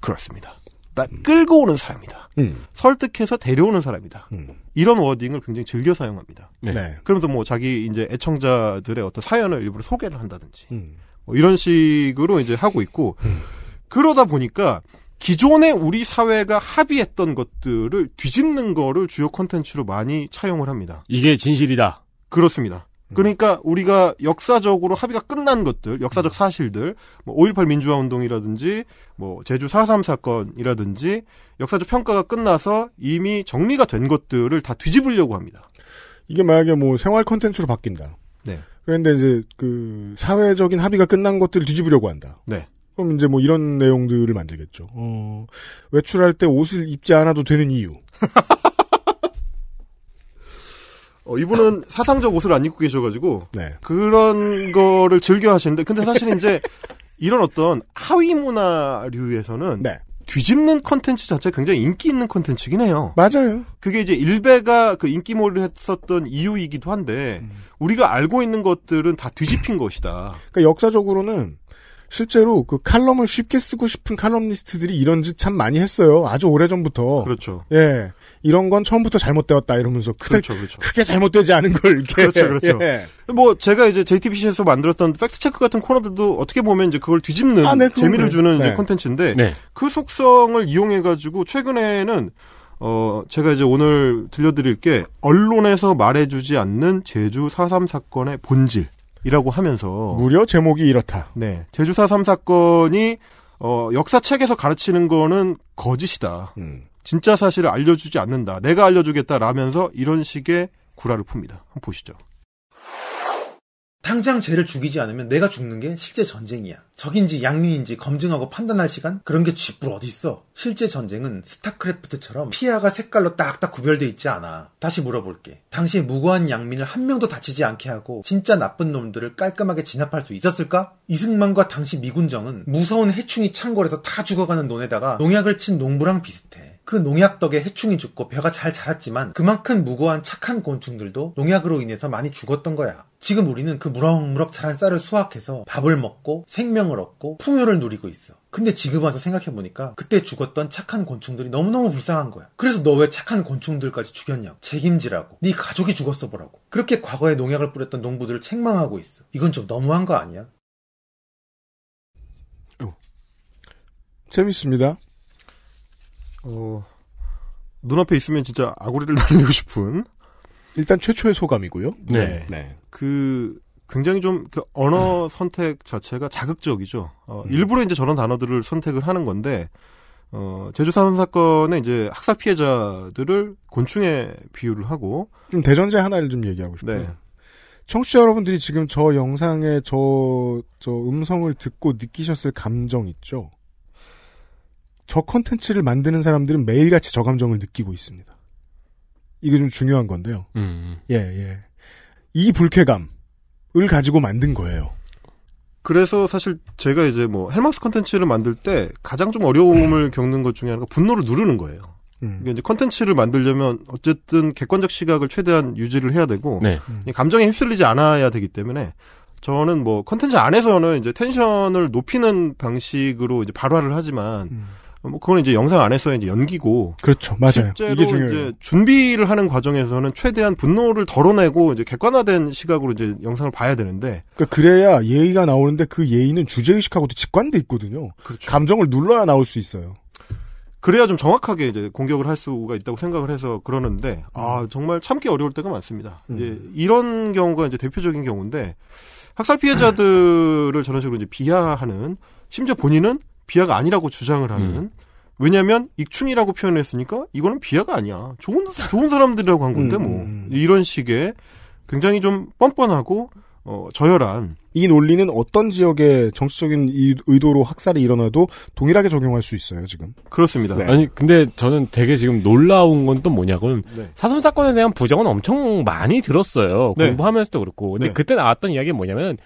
그렇습니다. 나 끌고 오는 사람이다. 음. 설득해서 데려오는 사람이다. 음. 이런 워딩을 굉장히 즐겨 사용합니다. 네. 네. 그러면서 뭐 자기 이제 애청자들의 어떤 사연을 일부러 소개를 한다든지 음. 뭐 이런 식으로 이제 하고 있고 음. 그러다 보니까 기존에 우리 사회가 합의했던 것들을 뒤집는 거를 주요 컨텐츠로 많이 차용을 합니다. 이게 진실이다. 그렇습니다. 음. 그러니까 우리가 역사적으로 합의가 끝난 것들, 역사적 음. 사실들, 뭐 5.18 민주화 운동이라든지, 뭐 제주 4.3 사건이라든지, 역사적 평가가 끝나서 이미 정리가 된 것들을 다 뒤집으려고 합니다. 이게 만약에 뭐 생활 컨텐츠로 바뀐다. 네. 그런데 이제 그 사회적인 합의가 끝난 것들을 뒤집으려고 한다. 네. 그럼 이제 뭐 이런 내용들을 만들겠죠. 어, 외출할 때 옷을 입지 않아도 되는 이유. [laughs] 어, 이분은 [laughs] 사상적 옷을 안 입고 계셔가지고 네. 그런 거를 즐겨 하시는데 근데 사실 이제 이런 어떤 하위 문화류에서는 네. 뒤집는 컨텐츠 자체가 굉장히 인기 있는 컨텐츠긴 해요. 맞아요. 그게 이제 일베가 그인기몰이 했었던 이유이기도 한데 음. 우리가 알고 있는 것들은 다 뒤집힌 것이다. 그러니까 역사적으로는 실제로 그 칼럼을 쉽게 쓰고 싶은 칼럼니스트들이 이런 짓 참 많이 했어요. 아주 오래전부터. 그렇죠. 예. 이런 건 처음부터 잘못되었다 이러면서 크게, 그렇죠, 그렇죠. 크게 잘못되지 않은 걸 이렇게 그렇죠, 그렇죠. [laughs] 예. 뭐 제가 이제 JTBC에서 만들었던 팩트 체크 같은 코너들도 어떻게 보면 이제 그걸 뒤집는 아, 네, 재미를 그래. 주는 네. 콘텐츠인데 네. 그 속성을 이용해 가지고 최근에는 어 제가 이제 오늘 들려드릴 게 언론에서 말해주지 않는 제주 4.3 사건의 본질이라고 하면서 무려 제목이 이렇다. 네, 제주 4.3 사건이 어, 역사책에서 가르치는 거는 거짓이다. 음. 진짜 사실을 알려주지 않는다. 내가 알려주겠다라면서 이런 식의 구라를 풉니다. 한번 보시죠. 당장 죄를 죽이지 않으면 내가 죽는 게 실제 전쟁이야. 적인지 양민인지 검증하고 판단할 시간? 그런 게 쥐뿔 어디 있어? 실제 전쟁은 스타크래프트처럼 피아가 색깔로 딱딱 구별돼 있지 않아. 다시 물어볼게. 당시 무고한 양민을 한 명도 다치지 않게 하고 진짜 나쁜 놈들을 깔끔하게 진압할 수 있었을까? 이승만과 당시 미군정은 무서운 해충이 창궐해서다 죽어가는 논에다가 농약을 친 농부랑 비슷해. 그 농약 덕에 해충이 죽고 벼가 잘 자랐지만 그만큼 무고한 착한 곤충들도 농약으로 인해서 많이 죽었던 거야. 지금 우리는 그 무럭무럭 자란 쌀을 수확해서 밥을 먹고 생명을 얻고 풍요를 누리고 있어. 근데 지금 와서 생각해보니까 그때 죽었던 착한 곤충들이 너무너무 불쌍한 거야. 그래서 너 왜 착한 곤충들까지 죽였냐고. 책임지라고. 네 가족이 죽었어 보라고. 그렇게 과거에 농약을 뿌렸던 농부들을 책망하고 있어. 이건 좀 너무한 거 아니야? 어. 재밌습니다. 어, 눈앞에 있으면 진짜 아구리를 [laughs] 날리고 싶은. 일단 최초의 소감이고요. 네. 네. 네. 그 굉장히 좀그 언어 음. 선택 자체가 자극적이죠. 어, 음. 일부러 이제 저런 단어들을 선택을 하는 건데 어, 제주사선 사건의 이제 학살 피해자들을 곤충에 비유를 하고 좀 대전제 하나를 좀 얘기하고 싶어요. 네. 청취자 여러분들이 지금 저 영상에 저, 저 음성을 듣고 느끼셨을 감정 있죠? 저 컨텐츠를 만드는 사람들은 매일같이 저 감정을 느끼고 있습니다. 이게 좀 중요한 건데요. 음. 음. 예, 예. 이 불쾌감을 가지고 만든 거예요. 그래서 사실 제가 이제 뭐 헬마스 컨텐츠를 만들 때 가장 좀 어려움을 음. 겪는 것 중에 하나가 분노를 누르는 거예요. 음. 이게 이제 컨텐츠를 만들려면 어쨌든 객관적 시각을 최대한 유지를 해야 되고 네. 음. 감정에 휩쓸리지 않아야 되기 때문에 저는 뭐 컨텐츠 안에서는 이제 텐션을 높이는 방식으로 이제 발화를 하지만 음. 뭐 그건 이제 영상 안에서 이제 연기고 그렇죠 맞아요 이게 중요해요 준비를 하는 과정에서는 최대한 분노를 덜어내고 이제 객관화된 시각으로 이제 영상을 봐야 되는데 그러니까 그래야 예의가 나오는데 그 예의는 주제 의식하고도 직관돼 있거든요 그렇죠. 감정을 눌러야 나올 수 있어요 그래야 좀 정확하게 이제 공격을 할 수가 있다고 생각을 해서 그러는데 아 음. 정말 참기 어려울 때가 많습니다 음. 이제 이런 경우가 이제 대표적인 경우인데 학살 피해자들을 저런 식으로 이제 비하하는 심지어 본인은 비하가 아니라고 주장을 하는 음. 왜냐하면 익충이라고 표현을 했으니까 이거는 비하가 아니야. 좋은 좋은 사람들이라고 한 건데 음, 뭐 음, 음. 이런 식의 굉장히 좀 뻔뻔하고 어, 저열한 이 논리는 어떤 지역의 정치적인 의도로 학살이 일어나도 동일하게 적용할 수 있어요 지금 그렇습니다 네. 아니 근데 저는 되게 지금 놀라운 건 또 뭐냐면 네. 사슴 사건에 대한 부정은 엄청 많이 들었어요 네. 공부하면서도 그렇고 근데 네. 그때 나왔던 이야기는 뭐냐면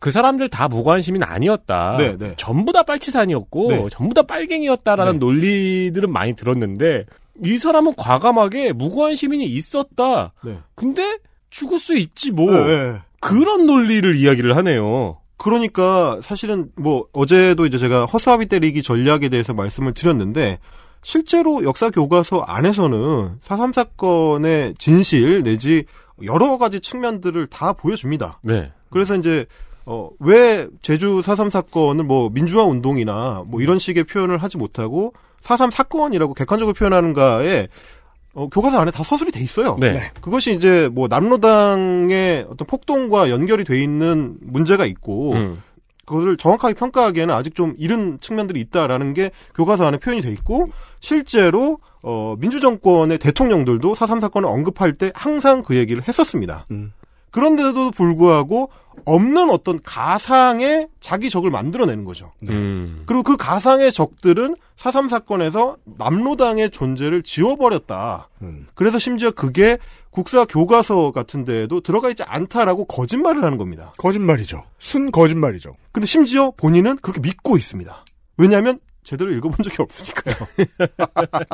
그 사람들 다 무관심인 아니었다. 네, 네. 전부 다 빨치산이었고 네. 전부 다 빨갱이였다라는 네. 논리들은 많이 들었는데 이 사람은 과감하게 무관심이 있었다. 네. 근데 죽을 수 있지 뭐 네, 그런 논리를 이야기를 하네요. 그러니까 사실은 뭐 어제도 이제 제가 허사비 때리기 전략에 대해서 말씀을 드렸는데 실제로 역사 교과서 안에서는 사삼 사건의 진실 내지 여러 가지 측면들을 다 보여줍니다. 네. 그래서 이제 어, 왜 제주 4.3 사건을 뭐 민주화 운동이나 뭐 이런 음. 식의 표현을 하지 못하고 4.3 사건이라고 객관적으로 표현하는가에 어, 교과서 안에 다 서술이 돼 있어요. 네. 네. 그것이 이제 뭐 남로당의 어떤 폭동과 연결이 돼 있는 문제가 있고 음. 그거를 정확하게 평가하기에는 아직 좀 이른 측면들이 있다라는 게 교과서 안에 표현이 돼 있고 실제로 어 민주정권의 대통령들도 4.3 사건을 언급할 때 항상 그 얘기를 했었습니다. 음. 그런데도 불구하고 없는 어떤 가상의 자기 적을 만들어내는 거죠. 네. 음. 그리고 그 가상의 적들은 사삼 사건에서 남로당의 존재를 지워버렸다. 음. 그래서 심지어 그게 국사 교과서 같은 데에도 들어가 있지 않다라고 거짓말을 하는 겁니다. 거짓말이죠. 순 거짓말이죠. 근데 심지어 본인은 그렇게 믿고 있습니다. 왜냐하면 제대로 읽어본 적이 없으니까요.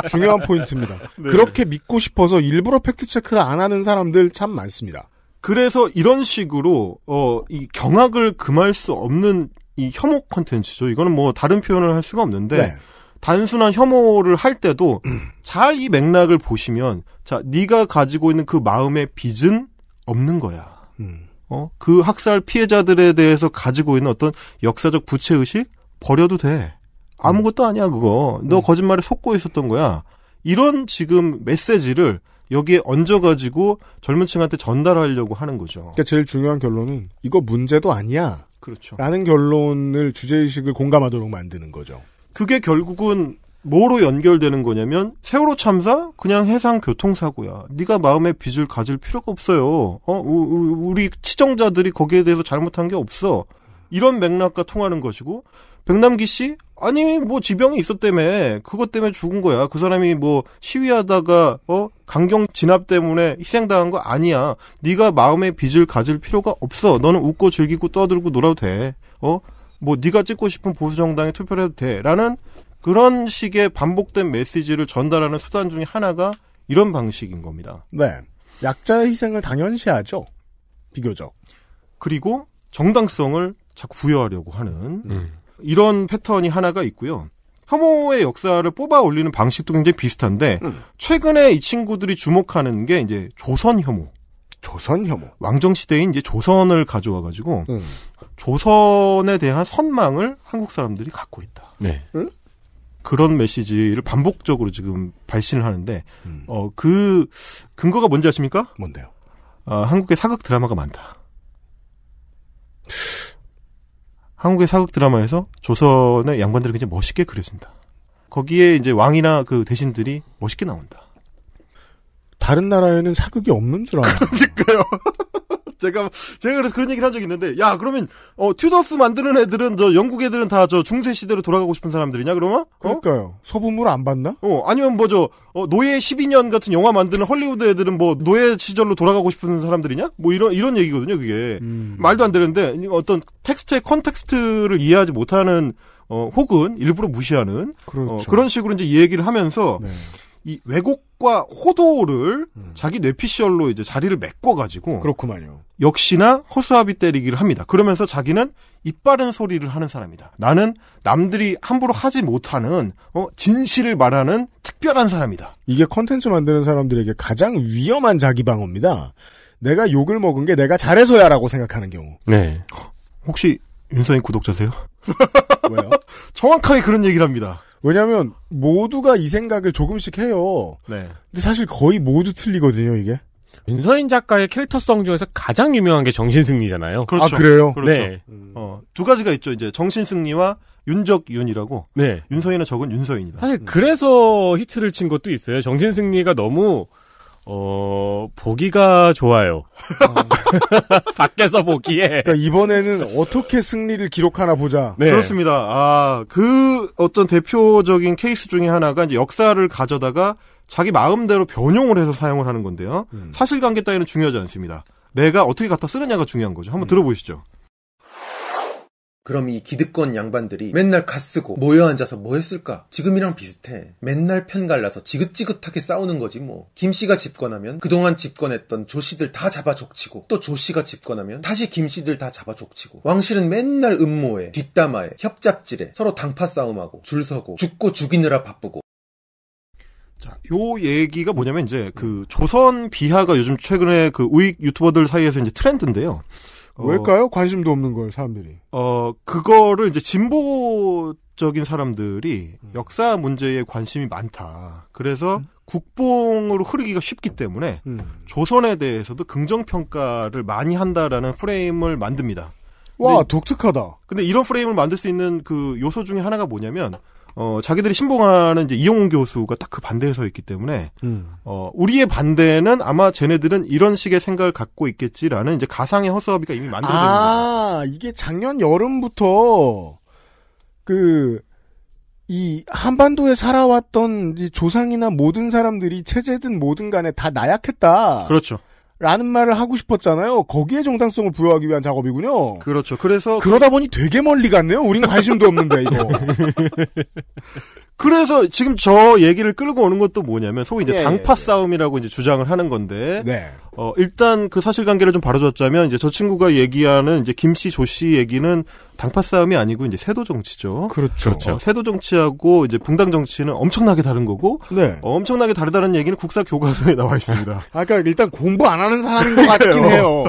중요한 포인트입니다. [laughs] 네. 그렇게 믿고 싶어서 일부러 팩트체크를 안 하는 사람들 참 많습니다. 그래서 이런 식으로 어 이 경악을 금할 수 없는 이 혐오 컨텐츠죠. 이거는 뭐 다른 표현을 할 수가 없는데 네. 단순한 혐오를 할 때도 음. 잘이 맥락을 보시면 자 네가 가지고 있는 그 마음의 빚은 없는 거야. 음. 어그 학살 피해자들에 대해서 가지고 있는 어떤 역사적 부채 의식 버려도 돼. 아무것도 아니야 그거. 너 음. 거짓말에 속고 있었던 거야. 이런 지금 메시지를 여기에 얹어가지고 젊은 층한테 전달하려고 하는 거죠. 그러니까 제일 중요한 결론은 이거 문제도 아니야. 그렇죠. 라는 결론을 주제의식을 공감하도록 만드는 거죠. 그게 결국은 뭐로 연결되는 거냐면 세월호 참사 그냥 해상 교통사고야. 네가 마음에 빚을 가질 필요가 없어요. 어 우리 치정자들이 거기에 대해서 잘못한 게 없어. 이런 맥락과 통하는 것이고 백남기 씨? 아니 뭐 지병이 있었다며 그것 때문에 죽은 거야 그 사람이 뭐 시위하다가 어 강경 진압 때문에 희생당한 거 아니야 네가 마음의 빚을 가질 필요가 없어 너는 웃고 즐기고 떠들고 놀아도 돼 어뭐 네가 찍고 싶은 보수 정당에 투표를 해도 돼라는 그런 식의 반복된 메시지를 전달하는 수단 중에 하나가 이런 방식인 겁니다 네 약자의 희생을 당연시하죠 비교적 그리고 정당성을 자꾸 부여하려고 하는 음. 이런 패턴이 하나가 있고요. 혐오의 역사를 뽑아 올리는 방식도 굉장히 비슷한데 음. 최근에 이 친구들이 주목하는 게 이제 조선 혐오. 조선 혐오. 왕정 시대인 이제 조선을 가져와 가지고 음. 조선에 대한 선망을 한국 사람들이 갖고 있다. 네. 음? 그런 메시지를 반복적으로 지금 발신을 하는데 음. 어그 근거가 뭔지 아십니까? 뭔데요? 어, 한국의 사극 드라마가 많다. 한국의 사극 드라마에서 조선의 양반들을 굉장히 멋있게 그려준다. 거기에 이제 왕이나 그 대신들이 멋있게 나온다. 다른 나라에는 사극이 없는 줄 알아요. [laughs] 그러니까요. 제가 제가 그래서 그런 얘기를 한 적이 있는데 야 그러면 어 튜더스 만드는 애들은 저 영국 애들은 다 저 중세 시대로 돌아가고 싶은 사람들이냐 그러면? 어? 그러니까요. 서부물 안 봤나? 어 아니면 뭐 저 어, 노예 12년 같은 영화 만드는 헐리우드 애들은 뭐 노예 시절로 돌아가고 싶은 사람들이냐? 뭐 이런 이런 얘기거든요. 그게 음. 말도 안 되는데 어떤 텍스트의 컨텍스트를 이해하지 못하는 어, 혹은 일부러 무시하는 어, 그렇죠. 어, 그런 식으로 이제 얘기를 하면서 네. 이 왜곡과 호도를 음. 자기 뇌피셜로 이제 자리를 메꿔가지고 그렇구만요. 역시나 허수아비 때리기를 합니다. 그러면서 자기는 이빠른 소리를 하는 사람이다. 나는 남들이 함부로 하지 못하는 어, 진실을 말하는 특별한 사람이다. 이게 컨텐츠 만드는 사람들에게 가장 위험한 자기 방어입니다. 내가 욕을 먹은 게 내가 잘해서야라고 생각하는 경우. 네. 혹시 윤서인 구독자세요? [laughs] 왜요? 정확하게 그런 얘기를 합니다. 왜냐하면 모두가 이 생각을 조금씩 해요. 네. 근데 사실 거의 모두 틀리거든요, 이게. 윤서인 작가의 캐릭터성 중에서 가장 유명한 게 정신승리잖아요. 그렇죠. 아, 그래요? 그렇죠. 네. 어, 두 가지가 있죠. 이제 정신승리와 윤적윤이라고. 네. 윤서인의 적은 윤서인이다. 사실 음. 그래서 히트를 친 것도 있어요. 정신승리가 너무 어, 보기가 좋아요. 아... [laughs] 밖에서 보기에. 그러니까 이번에는 어떻게 승리를 기록하나 보자. 네. 그렇습니다. 아, 그 어떤 대표적인 케이스 중에 하나가 이제 역사를 가져다가 자기 마음대로 변용을 해서 사용을 하는 건데요. 음. 사실관계 따위는 중요하지 않습니다. 내가 어떻게 갖다 쓰느냐가 중요한 거죠. 한번 음. 들어보시죠. 그럼 이 기득권 양반들이 맨날 가쓰고 모여 앉아서 뭐 했을까? 지금이랑 비슷해. 맨날 편 갈라서 지긋지긋하게 싸우는 거지 뭐. 김씨가 집권하면 그동안 집권했던 조씨들 다 잡아 족치고 또 조씨가 집권하면 다시 김씨들 다 잡아 족치고 왕실은 맨날 음모에 뒷담화에 협잡질에 서로 당파 싸움하고 줄 서고 죽고 죽이느라 바쁘고 자, 요 얘기가 뭐냐면 이제 그 조선 비하가 요즘 최근에 그 우익 유튜버들 사이에서 이제 트렌드인데요. 어, 왜일까요? 관심도 없는 걸 사람들이. 어, 그거를 이제 진보적인 사람들이 음. 역사 문제에 관심이 많다. 그래서 음. 국뽕으로 흐르기가 쉽기 때문에 음. 조선에 대해서도 긍정평가를 많이 한다라는 프레임을 만듭니다. 와, 근데, 독특하다. 근데 이런 프레임을 만들 수 있는 그 요소 중에 하나가 뭐냐면 어, 자기들이 신봉하는 이제 이용훈 교수가 딱 그 반대에 서 있기 때문에, 음. 어, 우리의 반대는 아마 쟤네들은 이런 식의 생각을 갖고 있겠지라는 이제 가상의 허수아비가 이미 만들어졌니다 아, 이게 작년 여름부터, 그, 이 한반도에 살아왔던 이 조상이나 모든 사람들이 체제든 뭐든 간에 다 나약했다. 그렇죠. 라는 말을 하고 싶었잖아요. 거기에 정당성을 부여하기 위한 작업이군요. 그렇죠. 그래서 그러다 그... 보니 되게 멀리 갔네요. 우린 관심도 없는데 이거. [laughs] 그래서 지금 저 얘기를 끌고 오는 것도 뭐냐면 소위 이제 예, 예, 당파 예, 싸움이라고 이제 주장을 하는 건데 네. 어 일단 그 사실관계를 좀 바로잡자면 이제 저 친구가 얘기하는 이제 김씨 조 씨 얘기는 당파 싸움이 아니고 이제 세도 정치죠. 그렇죠. 그렇죠. 어, 세도 정치하고 이제 붕당 정치는 엄청나게 다른 거고 네. 어, 엄청나게 다르다는 얘기는 국사 교과서에 나와 있습니다. [laughs] 아까 그러니까 일단 공부 안 하는 사람인 것 같긴 [laughs] 네, 어. 해요.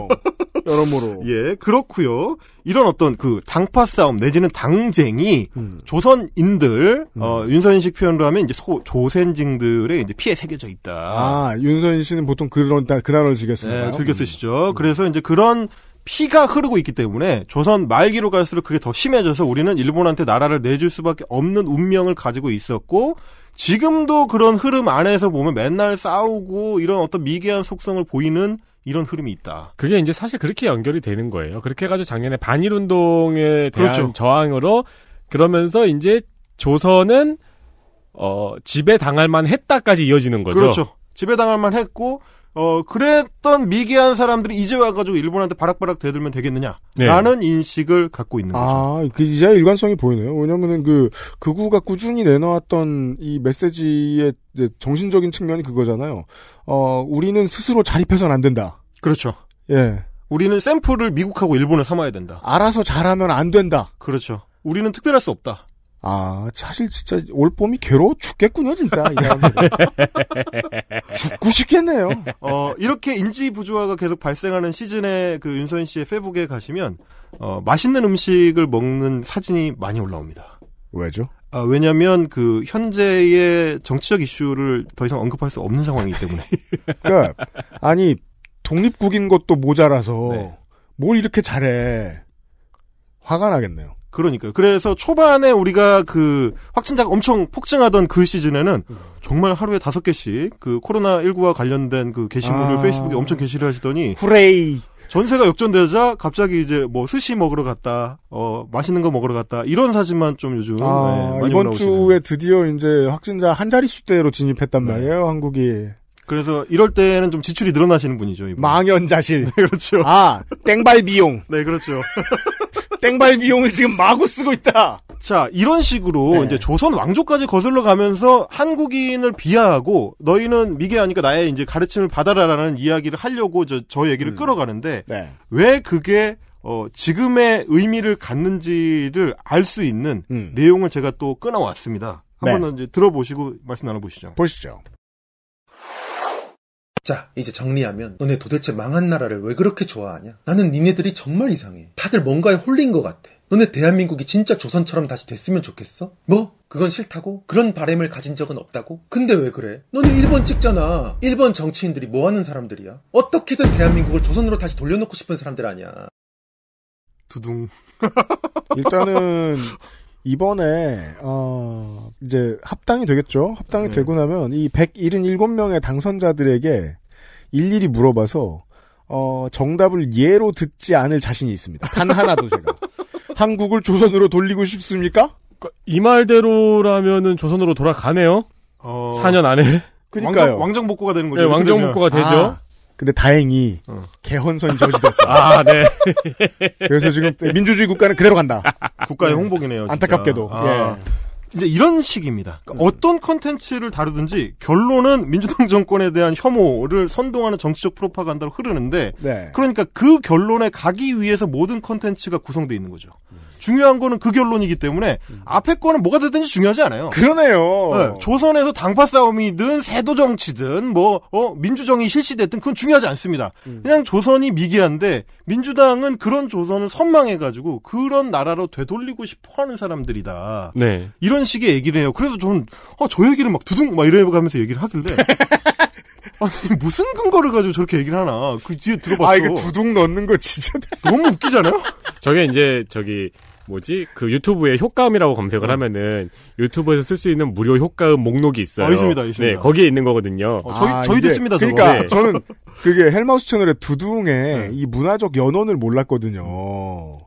[laughs] 여러모로. 예, 그렇고요. 이런 어떤 그 당파 싸움 내지는 당쟁이 음. 조선인들 음. 어 윤선인식 표현으로 하면 이제 소, 조센징들의 이제 피에 새겨져 있다. 아, 윤선인 씨는 보통 그런 그 단어를 즐겨 쓰나요? 네, 즐겨 쓰시죠. 음. 그래서 이제 그런 피가 흐르고 있기 때문에 조선 말기로 갈수록 그게 더 심해져서 우리는 일본한테 나라를 내줄 수밖에 없는 운명을 가지고 있었고 지금도 그런 흐름 안에서 보면 맨날 싸우고 이런 어떤 미개한 속성을 보이는 이런 흐름이 있다. 그게 이제 사실 그렇게 연결이 되는 거예요. 그렇게 해가지고 작년에 반일 운동에 대한 그렇죠. 저항으로 그러면서 이제 조선은 어 지배당할 만했다까지 이어지는 거죠. 그렇죠. 지배당할 만했고 어 그랬던 미개한 사람들이 이제 와가지고 일본한테 바락바락 대들면 되겠느냐라는 네. 인식을 갖고 있는 거죠. 아그 이제 일관성이 보이네요. 왜냐하면은 그 극우가 그 꾸준히 내놓았던 이 메시지의 정신적인 측면이 그거잖아요. 어 우리는 스스로 자립해서는 안 된다. 그렇죠. 예. 우리는 샘플을 미국하고 일본을 삼아야 된다. 알아서 잘하면 안 된다. 그렇죠. 우리는 특별할 수 없다. 아, 사실 진짜 올 봄이 괴로워 죽겠군요, 진짜. [laughs] 죽고 싶겠네요. 어, 이렇게 인지 부조화가 계속 발생하는 시즌에 그 윤선 씨의 페북에 가시면, 어, 맛있는 음식을 먹는 사진이 많이 올라옵니다. 왜죠? 아, 왜냐면 그 현재의 정치적 이슈를 더 이상 언급할 수 없는 상황이기 때문에. [laughs] 그러니까 아니, 독립국인 것도 모자라서 네. 뭘 이렇게 잘해. 화가 나겠네요. 그러니까요. 그래서 초반에 우리가 그 확진자가 엄청 폭증하던 그 시즌에는 음. 정말 하루에 다섯 개씩 그 코로나 19와 관련된 그 게시물을 아... 페이스북에 엄청 게시를 하시더니 후레이 전세가 역전되자 갑자기 이제 뭐 스시 먹으러 갔다, 어 맛있는 거 먹으러 갔다 이런 사진만 좀 요즘 아, 네, 이번 올라오시네요. 주에 드디어 이제 확진자 한 자리 수대로 진입했단 네. 말이에요 한국이. 그래서 이럴 때는 좀 지출이 늘어나시는 분이죠. 이분. 망연자실. [laughs] 네, 그렇죠. 아 땡발 비용. [laughs] 네 그렇죠. [laughs] 땡발 비용을 지금 마구 쓰고 있다. 자, 이런 식으로 네. 이제 조선 왕조까지 거슬러 가면서 한국인을 비하하고 너희는 미개하니까 나의 이제 가르침을 받아라라는 이야기를 하려고 저, 저 얘기를 음. 끌어가는데 네. 왜 그게 어, 지금의 의미를 갖는지를 알 수 있는 음. 내용을 제가 또 끊어왔습니다. 한번 네. 이제 들어보시고 말씀 나눠보시죠. 보시죠. 자, 이제 정리하면 너네 도대체 망한 나라를 왜 그렇게 좋아하냐? 나는 니네들이 정말 이상해. 다들 뭔가에 홀린 것 같아. 너네 대한민국이 진짜 조선처럼 다시 됐으면 좋겠어? 뭐? 그건 싫다고? 그런 바램을 가진 적은 없다고? 근데 왜 그래? 너는 일본 찍잖아. 일본 정치인들이 뭐 하는 사람들이야? 어떻게든 대한민국을 조선으로 다시 돌려놓고 싶은 사람들 아니야. 두둥. [laughs] 일단은 이번에 어 이제 합당이 되겠죠. 합당이 네. 되고 나면 이 177명의 당선자들에게 일일이 물어봐서 어 정답을 예로 듣지 않을 자신이 있습니다. 단 하나도 제가 [laughs] 한국을 조선으로 돌리고 싶습니까? 그, 이 말대로라면은 조선으로 돌아가네요. 어... 4년 안에. 그러니까요. 왕정, 복구가 되는 거죠. 네, 왕정복고가 되죠. 아. 근데 다행히 어. 개헌선이 저지됐어 [laughs] 아, 네. 그래서 지금 민주주의 국가는 그대로 간다. 국가의 네. 홍보기네요 진짜. 안타깝게도. 아. 예. 이제 이런 식입니다. 그러니까 음. 어떤 컨텐츠를 다루든지 결론은 민주당 [laughs] 정권에 대한 혐오를 선동하는 정치적 프로파간다로 흐르는데 네. 그러니까 그 결론에 가기 위해서 모든 컨텐츠가 구성되어 있는 거죠. 음. 중요한 거는 그 결론이기 때문에 음. 앞에 거는 뭐가 됐든지 중요하지 않아요. 그러네요. 네, 조선에서 당파 싸움이든 세도 정치든 뭐 어, 민주정이 실시됐든 그건 중요하지 않습니다. 음. 그냥 조선이 미개한데 민주당은 그런 조선을 선망해가지고 그런 나라로 되돌리고 싶어하는 사람들이다. 네. 이런 식의 얘기를 해요. 그래서 저는 어, 저 얘기를 막 두둥 막 이래가면서 얘기를 하길래. [laughs] 아니, 무슨 근거를 가지고 저렇게 얘기를 하나. 그 뒤에 들어봤어. 아, 이거 두둥 넣는 거 진짜. 너무 웃기잖아요? 저게 이제, 저기, 뭐지 그 유튜브에 효과음이라고 검색을 음. 하면은 유튜브에서 쓸 수 있는 무료 효과음 목록이 있어요. 어, 있습니다, 있습니다. 네, 거기에 있는 거거든요. 어, 저희 아, 저희도 씁니다. 그러니까 네. 저는 그게 헬마우스 채널의 두둥에 네. 이 문화적 연원을 몰랐거든요.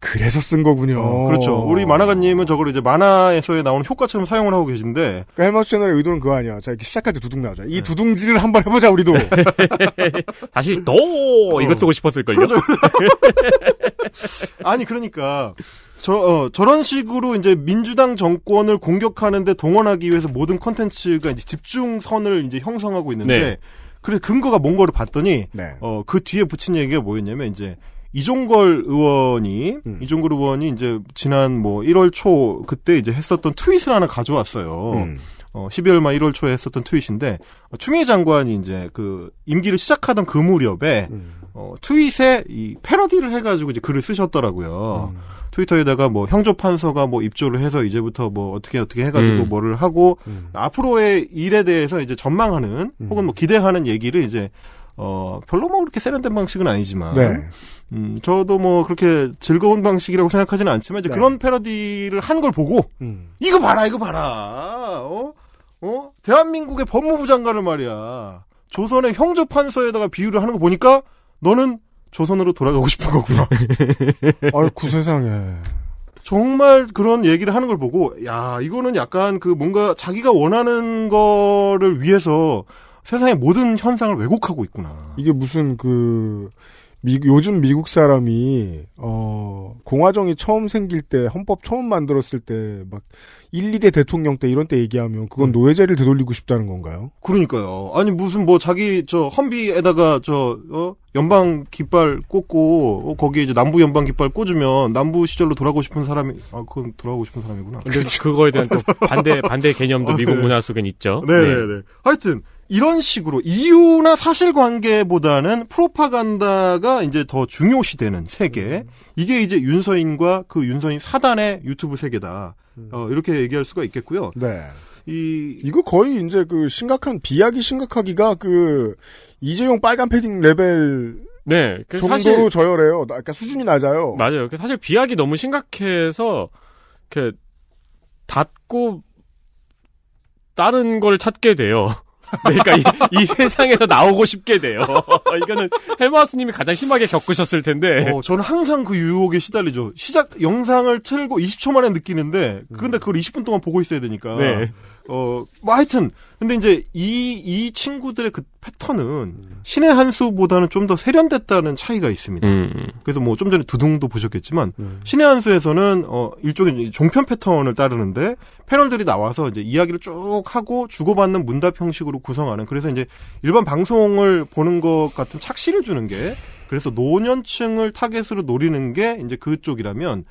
그래서 쓴 거군요. 어, 그렇죠. 우리 만화가님은 저걸 이제 만화에서 나오는 효과처럼 사용을 하고 계신데. 그러니까 헬마우 채널의 의도는 그거 아니야. 자, 이렇게 시작할 때 두둥 나자. 이 네. 두둥질을 한번 해보자, 우리도. 사실, 너! 이것 쓰고 싶었을걸요? 아니, 그러니까. 저, 어, 저런 식으로 이제 민주당 정권을 공격하는데 동원하기 위해서 모든 컨텐츠가 이제 집중선을 이제 형성하고 있는데. 네. 그래서 근거가 뭔가를 봤더니. 네. 어, 그 뒤에 붙인 얘기가 뭐였냐면, 이제. 이종걸 의원이 음. 이종걸 의원이 이제 지난 뭐 1월 초 그때 이제 했었던 트윗을 하나 가져왔어요. 음. 어 12월 말 1월 초에 했었던 트윗인데 추미애 어, 장관이 이제 그 임기를 시작하던 그 무렵에 음. 어 트윗에 이 패러디를 해 가지고 이제 글을 쓰셨더라고요. 음. 트위터에다가 뭐 형조 판서가 뭐 입조를 해서 이제부터 뭐 어떻게 어떻게 해 가지고 음. 뭐를 하고 음. 앞으로의 일에 대해서 이제 전망하는 혹은 뭐 기대하는 얘기를 이제 어, 별로 뭐 그렇게 세련된 방식은 아니지만. 네. 음, 저도 뭐 그렇게 즐거운 방식이라고 생각하지는 않지만, 이제 네. 그런 패러디를 한 걸 보고, 음. 이거 봐라, 이거 봐라. 어? 어? 대한민국의 법무부 장관을 말이야. 조선의 형조판서에다가 비유를 하는 거 보니까, 너는 조선으로 돌아가고 싶은 거구나. [laughs] 아이쿠 세상에. 정말 그런 얘기를 하는 걸 보고, 야, 이거는 약간 그 뭔가 자기가 원하는 거를 위해서 세상의 모든 현상을 왜곡하고 있구나. 이게 무슨 그 미, 요즘 미국 사람이 어 공화정이 처음 생길 때 헌법 처음 만들었을 때 막 1, 2대 대통령 때 이런 때 얘기하면 그건 네. 노예제를 되돌리고 싶다는 건가요? 그러니까요. 아니 무슨 뭐 자기 저 헌비에다가 저 어? 연방 깃발 꽂고 어, 거기에 이제 남부 연방 깃발 꽂으면 남부 시절로 돌아가고 싶은 사람이 아 그건 돌아가고 싶은 사람이구나. 근데 그거에 대한 또 [laughs] 반대 반대 개념도 아, 미국 네. 문화 속엔 있죠. 네, 네, 네. 하여튼 이런 식으로 이유나 사실관계보다는 프로파간다가 이제 더 중요시되는 세계. 이게 이제 윤서인과 그 윤서인 사단의 유튜브 세계다. 음. 어, 이렇게 얘기할 수가 있겠고요. 네. 이 이거 거의 이제 그 심각한 비약이 심각하기가 그 이재용 빨간 패딩 레벨 네, 그 정도로 저열해요. 그러니까 수준이 낮아요. 맞아요. 그 사실 비약이 너무 심각해서 이렇게 닫고 다른 걸 찾게 돼요. 그러니까 이, 이, 세상에서 나오고 싶게 돼요. [laughs] 이거는 헬마우스님이 가장 심하게 겪으셨을 텐데. 어, 저는 항상 그 유혹에 시달리죠. 시작 영상을 틀고 20초 만에 느끼는데, 근데 그걸 20분 동안 보고 있어야 되니까. 네. 어, 뭐 하여튼 근데 이제 이, 이 친구들의 그 패턴은 신의 한수보다는 좀 더 세련됐다는 차이가 있습니다. 음. 그래서 뭐 좀 전에 두둥도 보셨겠지만 음. 신의 한수에서는 어, 일종의 종편 패턴을 따르는데 패널들이 나와서 이제 이야기를 쭉 하고 주고받는 문답 형식으로 구성하는 그래서 이제 일반 방송을 보는 것 같은 착시를 주는 게 그래서 노년층을 타겟으로 노리는 게 이제 그쪽이라면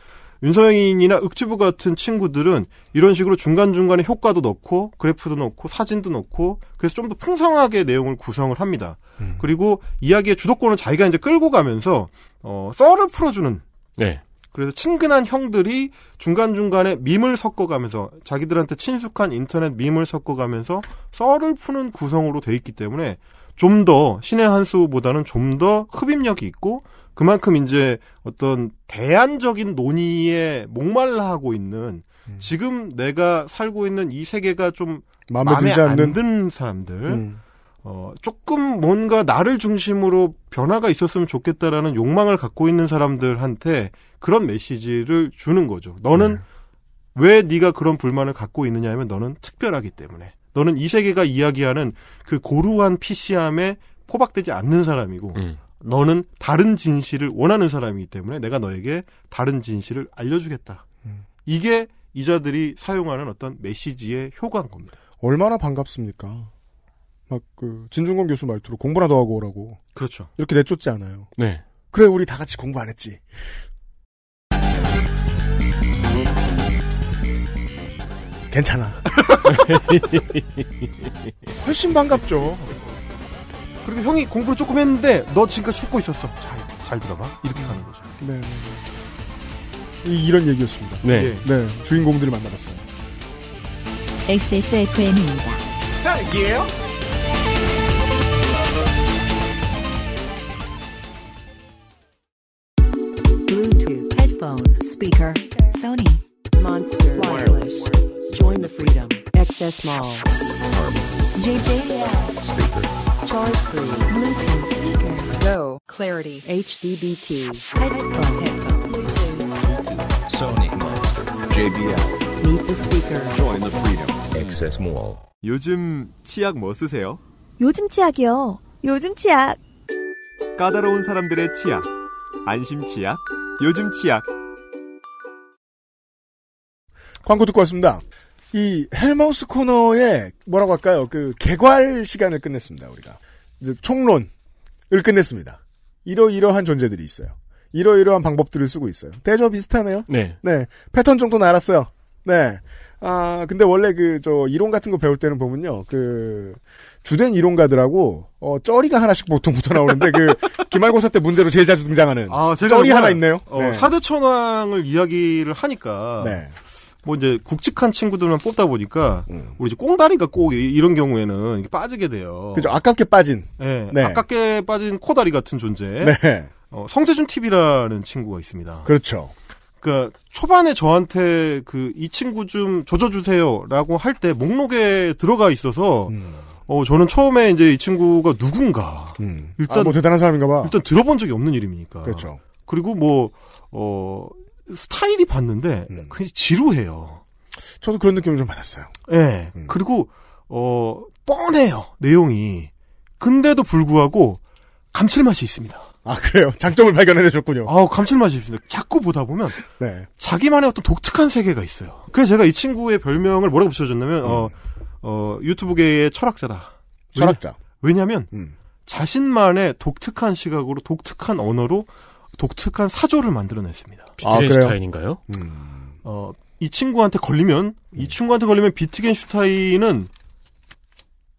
윤서영이나 윽지부 같은 친구들은 이런 식으로 중간중간에 효과도 넣고 그래프도 넣고 사진도 넣고 그래서 좀 더 풍성하게 내용을 구성을 합니다. 음. 그리고 이야기의 주도권을 자기가 이제 끌고 가면서 어 썰을 풀어주는 네. 그래서 친근한 형들이 중간중간에 밈을 섞어가면서 자기들한테 친숙한 인터넷 밈을 섞어가면서 썰을 푸는 구성으로 돼 있기 때문에 좀 더 신의 한 수보다는 좀 더 흡입력이 있고 그만큼 이제 어떤 대안적인 논의에 목말라 하고 있는 음. 지금 내가 살고 있는 이 세계가 좀 마음에, 마음에 들지 않는 든 사람들 음. 어, 조금 뭔가 나를 중심으로 변화가 있었으면 좋겠다라는 욕망을 갖고 있는 사람들한테 그런 메시지를 주는 거죠. 너는 네. 왜 네가 그런 불만을 갖고 있느냐 하면 너는 특별하기 때문에 너는 이 세계가 이야기하는 그 고루한 피시함에 포박되지 않는 사람이고 음. 너는 다른 진실을 원하는 사람이기 때문에 내가 너에게 다른 진실을 알려주겠다. 음. 이게 이자들이 사용하는 어떤 메시지의 효과인 겁니다. 얼마나 반갑습니까? 막그 진중권 교수 말투로 공부나 더 하고 오라고. 그렇죠. 이렇게 내쫓지 않아요. 네. 그래 우리 다 같이 공부 안 했지. 괜찮아. [laughs] 훨씬 반갑죠. 그리고 형이 공부를 조금 했는데 너 지금까지 춥고 있었어. 잘, 잘 들어봐. 이렇게 가는 거죠. 네. 이, 이런 얘기였습니다. 네. 예. 네. 주인공들을 만나봤어요. XSFM입니다. 딸기예요? Bluetooth headphone speaker Sony Monster Wireless Join the Freedom XS Mall JJL Speaker Charge 3 Bluetooth speaker Go Clarity HDBT Headphone Headphone Bluetooth Sony Monster JBL Meet the speaker Join the freedom Access Mall 요즘 치약 뭐 쓰세요? 요즘 치약이요. 요즘 치약. 까다로운 사람들의 치약. 안심 치약. 요즘 치약. 광고 듣고 왔습니다. 이 헬마우스 코너에 뭐라고 할까요? 그 개괄 시간을 끝냈습니다. 우리가 총론을 끝냈습니다. 이러이러한 존재들이 있어요. 이러이러한 방법들을 쓰고 있어요. 대저 비슷하네요. 네. 네. 패턴 정도는 알았어요. 네. 아, 근데 원래 그, 저, 이론 같은 거 배울 때는 보면요. 그, 주된 이론가들하고, 어, 쩌리가 하나씩 보통 붙어 나오는데, 그, [laughs] 기말고사 때 문제로 제일 자주 등장하는. 아, 제가. 쩌리 하나 있네요. 어, 네. 사대천왕을 이야기를 하니까. 네. 뭐 이제 굵직한 친구들만 뽑다 보니까 음. 우리 이제 꽁다리가 꼭 이런 경우에는 빠지게 돼요. 그죠. 아깝게 빠진. 네. 네. 아깝게 빠진 코다리 같은 존재. 네. 어, 성재준 TV라는 친구가 있습니다. 그렇죠. 그니까 초반에 저한테 그 이 친구 좀 조져주세요라고 할 때 목록에 들어가 있어서 음. 어 저는 처음에 이제 이 친구가 누군가 음. 아, 일단 아, 뭐 대단한 사람인가 봐 일단 들어본 적이 없는 이름이니까 그렇죠. 그리고 뭐어 스타일이 봤는데 음. 굉장히 지루해요. 저도 그런 느낌을 좀 받았어요. 예. 네. 음. 그리고 어 뻔해요 내용이. 근데도 불구하고 감칠맛이 있습니다. 아 그래요? 장점을 발견해내셨군요. 아 감칠맛이 있습니다. 자꾸 보다 보면 네. 자기만의 어떤 독특한 세계가 있어요. 그래서 제가 이 친구의 별명을 뭐라고 붙여줬냐면 어, 음. 어, 어 유튜브계의 철학자다. 철학자. 왜냐, 왜냐면 음. 자신만의 독특한 시각으로 독특한 언어로 독특한 사조를 만들어냈습니다. 아, 비트겐슈타인인가요? 아, 음. 어, 이 친구한테 걸리면 이 음. 친구한테 걸리면 비트겐슈타인은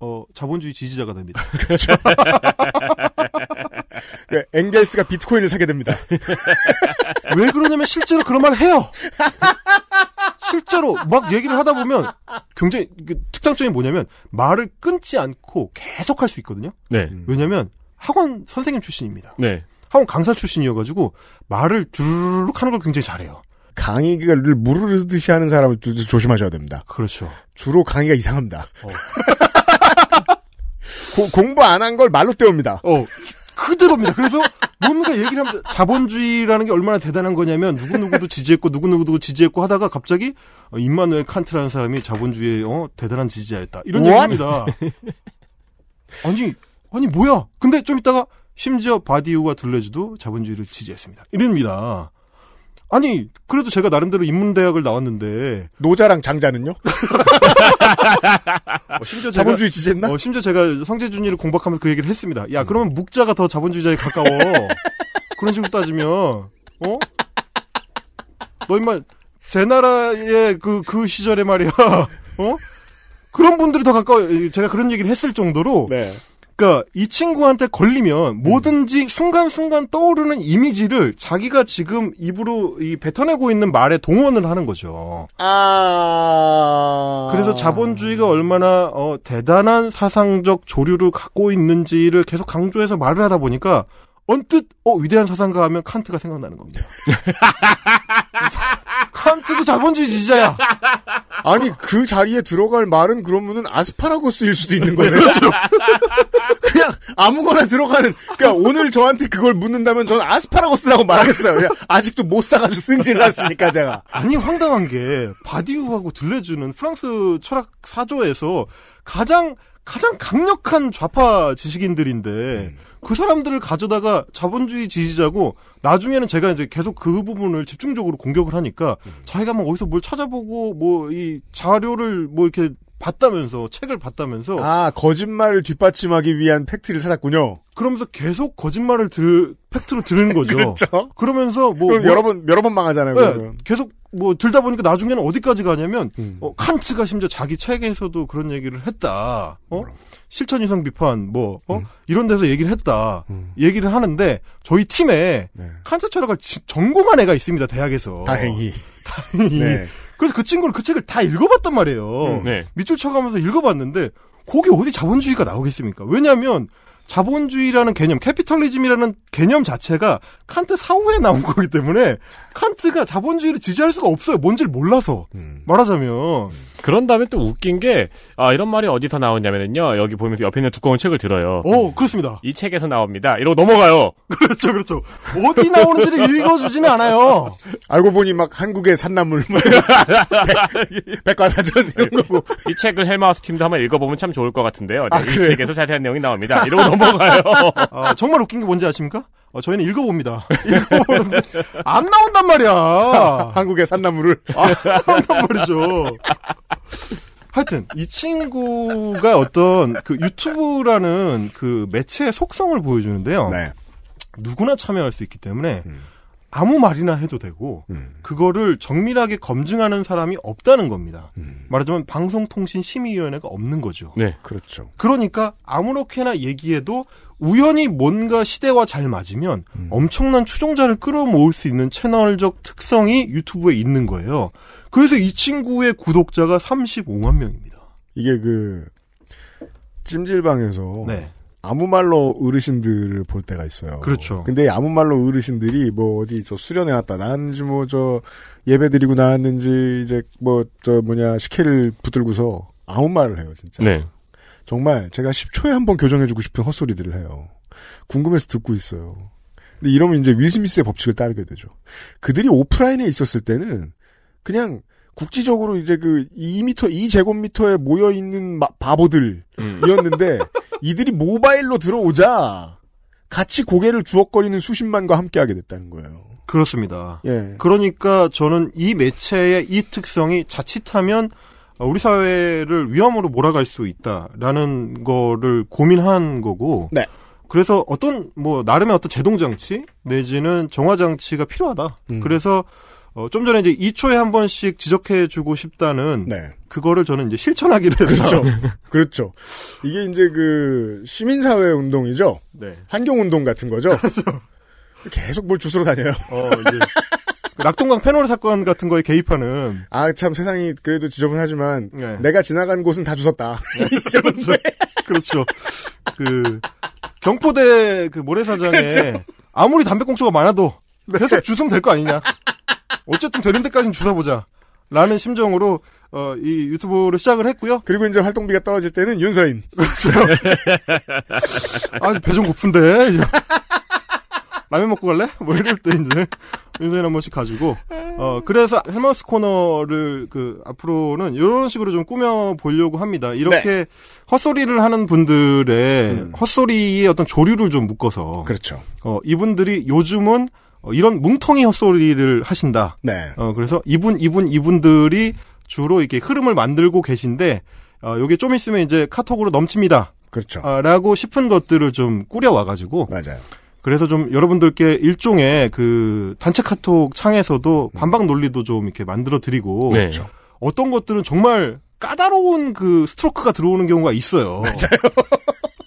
어, 자본주의 지지자가 됩니다. [laughs] 그렇죠. 네, 엥겔스가 비트코인을 사게 됩니다. [laughs] 왜 그러냐면 실제로 그런 말을 해요. 실제로 막 얘기를 하다 보면 굉장히 그 특장점이 뭐냐면 말을 끊지 않고 계속 할 수 있거든요. 네. 음. 왜냐면 학원 선생님 출신입니다. 네. 학원 강사 출신이어가지고 말을 주르륵 하는 걸 굉장히 잘해요. 강의를 무르르듯이 하는 사람을 조심하셔야 됩니다. 그렇죠. 주로 강의가 이상합니다. 어. [laughs] 고, 공부 안 한 걸 말로 때웁니다. 어, 그대로입니다. 그래서 뭔가 얘기를 하면 자본주의라는 게 얼마나 대단한 거냐면 누구누구도 지지했고 누구누구도 지지했고 하다가 갑자기 어, 임마누엘 칸트라는 사람이 자본주의의 어, 대단한 지지자였다. 이런 What? 얘기입니다. 아니, 아니 뭐야. 근데 좀 이따가 심지어 바디우가 들레즈도 자본주의를 지지했습니다. 이릅니다. 아니 그래도 제가 나름대로 인문대학을 나왔는데 노자랑 장자는요? [laughs] 어, 심지어 제가, 자본주의 지지했나? 어, 심지어 제가 성재준이를 공박하면서 그 얘기를 했습니다. 야 그러면 음. 묵자가 더 자본주의자에 가까워. [laughs] 그런 식으로 따지면 어? 너 임마 제 나라의 그그 그 시절에 말이야. [laughs] 어? 그런 분들이 더 가까워. 제가 그런 얘기를 했을 정도로 네. 그러니까 이 친구한테 걸리면 음. 뭐든지 순간순간 떠오르는 이미지를 자기가 지금 입으로 이 뱉어내고 있는 말에 동원을 하는 거죠. 아. 그래서 자본주의가 얼마나 어, 대단한 사상적 조류를 갖고 있는지를 계속 강조해서 말을 하다 보니까 언뜻 어 위대한 사상가 하면 칸트가 생각나는 겁니다. [laughs] 칸트도 자본주의 지지자야. [laughs] 아니 그 자리에 들어갈 말은 그러면은 아스파라거스일 수도 있는 거예요. 그렇죠. [laughs] 그냥 아무거나 들어가는. 그러니까 오늘 저한테 그걸 묻는다면 저는 아스파라거스라고 말하겠어요. 그냥 아직도 못 사가지고 승질났으니까 제가. 아니 황당한 게 바디우하고 들려주는 프랑스 철학 사조에서 가장 가장 강력한 좌파 지식인들인데. 음. 그 사람들을 가져다가 자본주의 지지자고 나중에는 제가 이제 계속 그 부분을 집중적으로 공격을 하니까 음. 자기가 막 어디서 뭘 찾아보고 뭐 이 자료를 뭐 이렇게 봤다면서 책을 봤다면서 아 거짓말을 뒷받침하기 위한 팩트를 찾았군요. 그러면서 계속 거짓말을 들 팩트로 들은 거죠. [laughs] 그렇죠. 그러면서 뭐, 뭐 여러 번 여러 번 망하잖아요. 네, 계속 뭐 들다 보니까 나중에는 어디까지 가냐면 음. 어, 칸트가 심지어 자기 책에서도 그런 얘기를 했다. 어? 뭐라고. 실천 이상 비판 뭐 어? 음. 이런 데서 얘기를 했다 음. 얘기를 하는데 저희 팀에 네. 칸트 철학을 전공한 애가 있습니다 대학에서 다행히 [laughs] 다행히 네. 그래서 그친구는그 책을 다 읽어봤단 말이에요 음, 네. 밑줄 쳐가면서 읽어봤는데 거기 어디 자본주의가 나오겠습니까 왜냐하면 자본주의라는 개념, 캐피탈리즘이라는 개념 자체가 칸트 사후에 나온 거기 때문에 칸트가 자본주의를 지지할 수가 없어요. 뭔지를 몰라서 음. 말하자면 음. 그런 다음에 또 웃긴 게, 아, 이런 말이 어디서 나오냐면요. 여기 보면서 옆에 있는 두꺼운 책을 들어요. 오, 그렇습니다. 이 책에서 나옵니다. 이러고 넘어가요. [laughs] 그렇죠, 그렇죠. 어디 나오는지를 읽어주지는 않아요. [laughs] 알고 보니 막 한국의 산나물, 뭐 [laughs] 백, 과사전 이런 거고. 이 책을 헬마우스 팀도 한번 읽어보면 참 좋을 것 같은데요. 네, 아, 이 책에서 자세한 내용이 나옵니다. 이러고 넘어가요. 아, 정말 웃긴 게 뭔지 아십니까? 어, 저희는 읽어봅니다. 읽어보는데 [laughs] 안 나온단 말이야. [laughs] 한국의 산나물을 아, 안나단 말이죠. 하여튼 이 친구가 어떤 그 유튜브라는 그 매체의 속성을 보여주는데요. 네. 누구나 참여할 수 있기 때문에 음. 아무 말이나 해도 되고 음. 그거를 정밀하게 검증하는 사람이 없다는 겁니다. 음. 말하자면 방송통신심의위원회가 없는 거죠. 네, 그렇죠. 그러니까 아무렇게나 얘기해도 우연히 뭔가 시대와 잘 맞으면 음. 엄청난 추종자를 끌어모을 수 있는 채널적 특성이 유튜브에 있는 거예요. 그래서 이 친구의 구독자가 35만 명입니다. 이게 그 찜질방에서 네. 아무 말로 어르신들을 볼 때가 있어요. 그렇죠. 근데 아무 말로 어르신들이 뭐 어디 저 수련회 왔다 나왔는지 뭐 저 예배 드리고 나왔는지 이제 뭐 저 뭐냐 식혜를 붙들고서 아무 말을 해요 진짜. 네. 정말 제가 10초에 한 번 교정해주고 싶은 헛소리들을 해요. 궁금해서 듣고 있어요. 근데 이러면 이제 윌 스미스의 법칙을 따르게 되죠. 그들이 오프라인에 있었을 때는 그냥 국지적으로 이제 그 2미터, 2제곱미터에 모여있는 바보들이었는데, [laughs] 이들이 모바일로 들어오자 같이 고개를 주걱거리는 수십만과 함께하게 됐다는 거예요. 그렇습니다. 예. 그러니까 저는 이 매체의 이 특성이 자칫하면 우리 사회를 위험으로 몰아갈 수 있다라는 거를 고민한 거고. 네. 그래서 어떤 뭐 나름의 어떤 제동 장치 내지는 정화 장치가 필요하다. 음. 그래서 어, 좀 전에 이제 2초에 한 번씩 지적해주고 싶다는 네. 그거를 저는 이제 실천하기로 [laughs] 그렇죠. 그렇죠. 이게 이제 그 시민사회 운동이죠. 네. 환경운동 같은 거죠. [laughs] 계속 뭘주스러 다녀요. 어, 이제 그 낙동강 패널 사건 같은 거에 개입하는. 아, 참 세상이 그래도 지저분하지만 네. 내가 지나간 곳은 다 주웠다. 네. [laughs] 그렇죠. 그렇죠. 그 경포대 그 모래사장에 그렇죠. 아무리 담배꽁초가 많아도 네. 계속 주승 될거 아니냐. 어쨌든 되는 데까지는 주사보자 라는 심정으로 어, 이 유튜브를 시작을 했고요. 그리고 이제 활동비가 떨어질 때는 윤서인. 그렇죠. [laughs] 아, 배 좀 고픈데. 라면 먹고 갈래? 뭐 이럴 때 이제 윤서인 한 번씩 가지고 어 그래서 헬머스 코너를 그 앞으로는 이런 식으로 좀 꾸며 보려고 합니다. 이렇게 네. 헛소리를 하는 분들의 음. 헛소리의 어떤 조류를 좀 묶어서 그렇죠. 어 이분들이 요즘은 어, 이런 뭉텅이 헛소리를 하신다. 네. 어, 그래서 이분, 이분, 이분들이 주로 이렇게 흐름을 만들고 계신데, 어, 요게 좀 있으면 이제 카톡으로 넘칩니다. 그렇죠. 아, 라고 싶은 것들을 좀 꾸려와가지고. 맞아요. 그래서 좀 여러분들께 일종의 그 단체 카톡 창에서도 음. 반박 논리도 좀 이렇게 만들어 드리고. 네. 그렇죠. 어떤 것들은 정말 까다로운 그 스트로크가 들어오는 경우가 있어요. [laughs] 맞아요.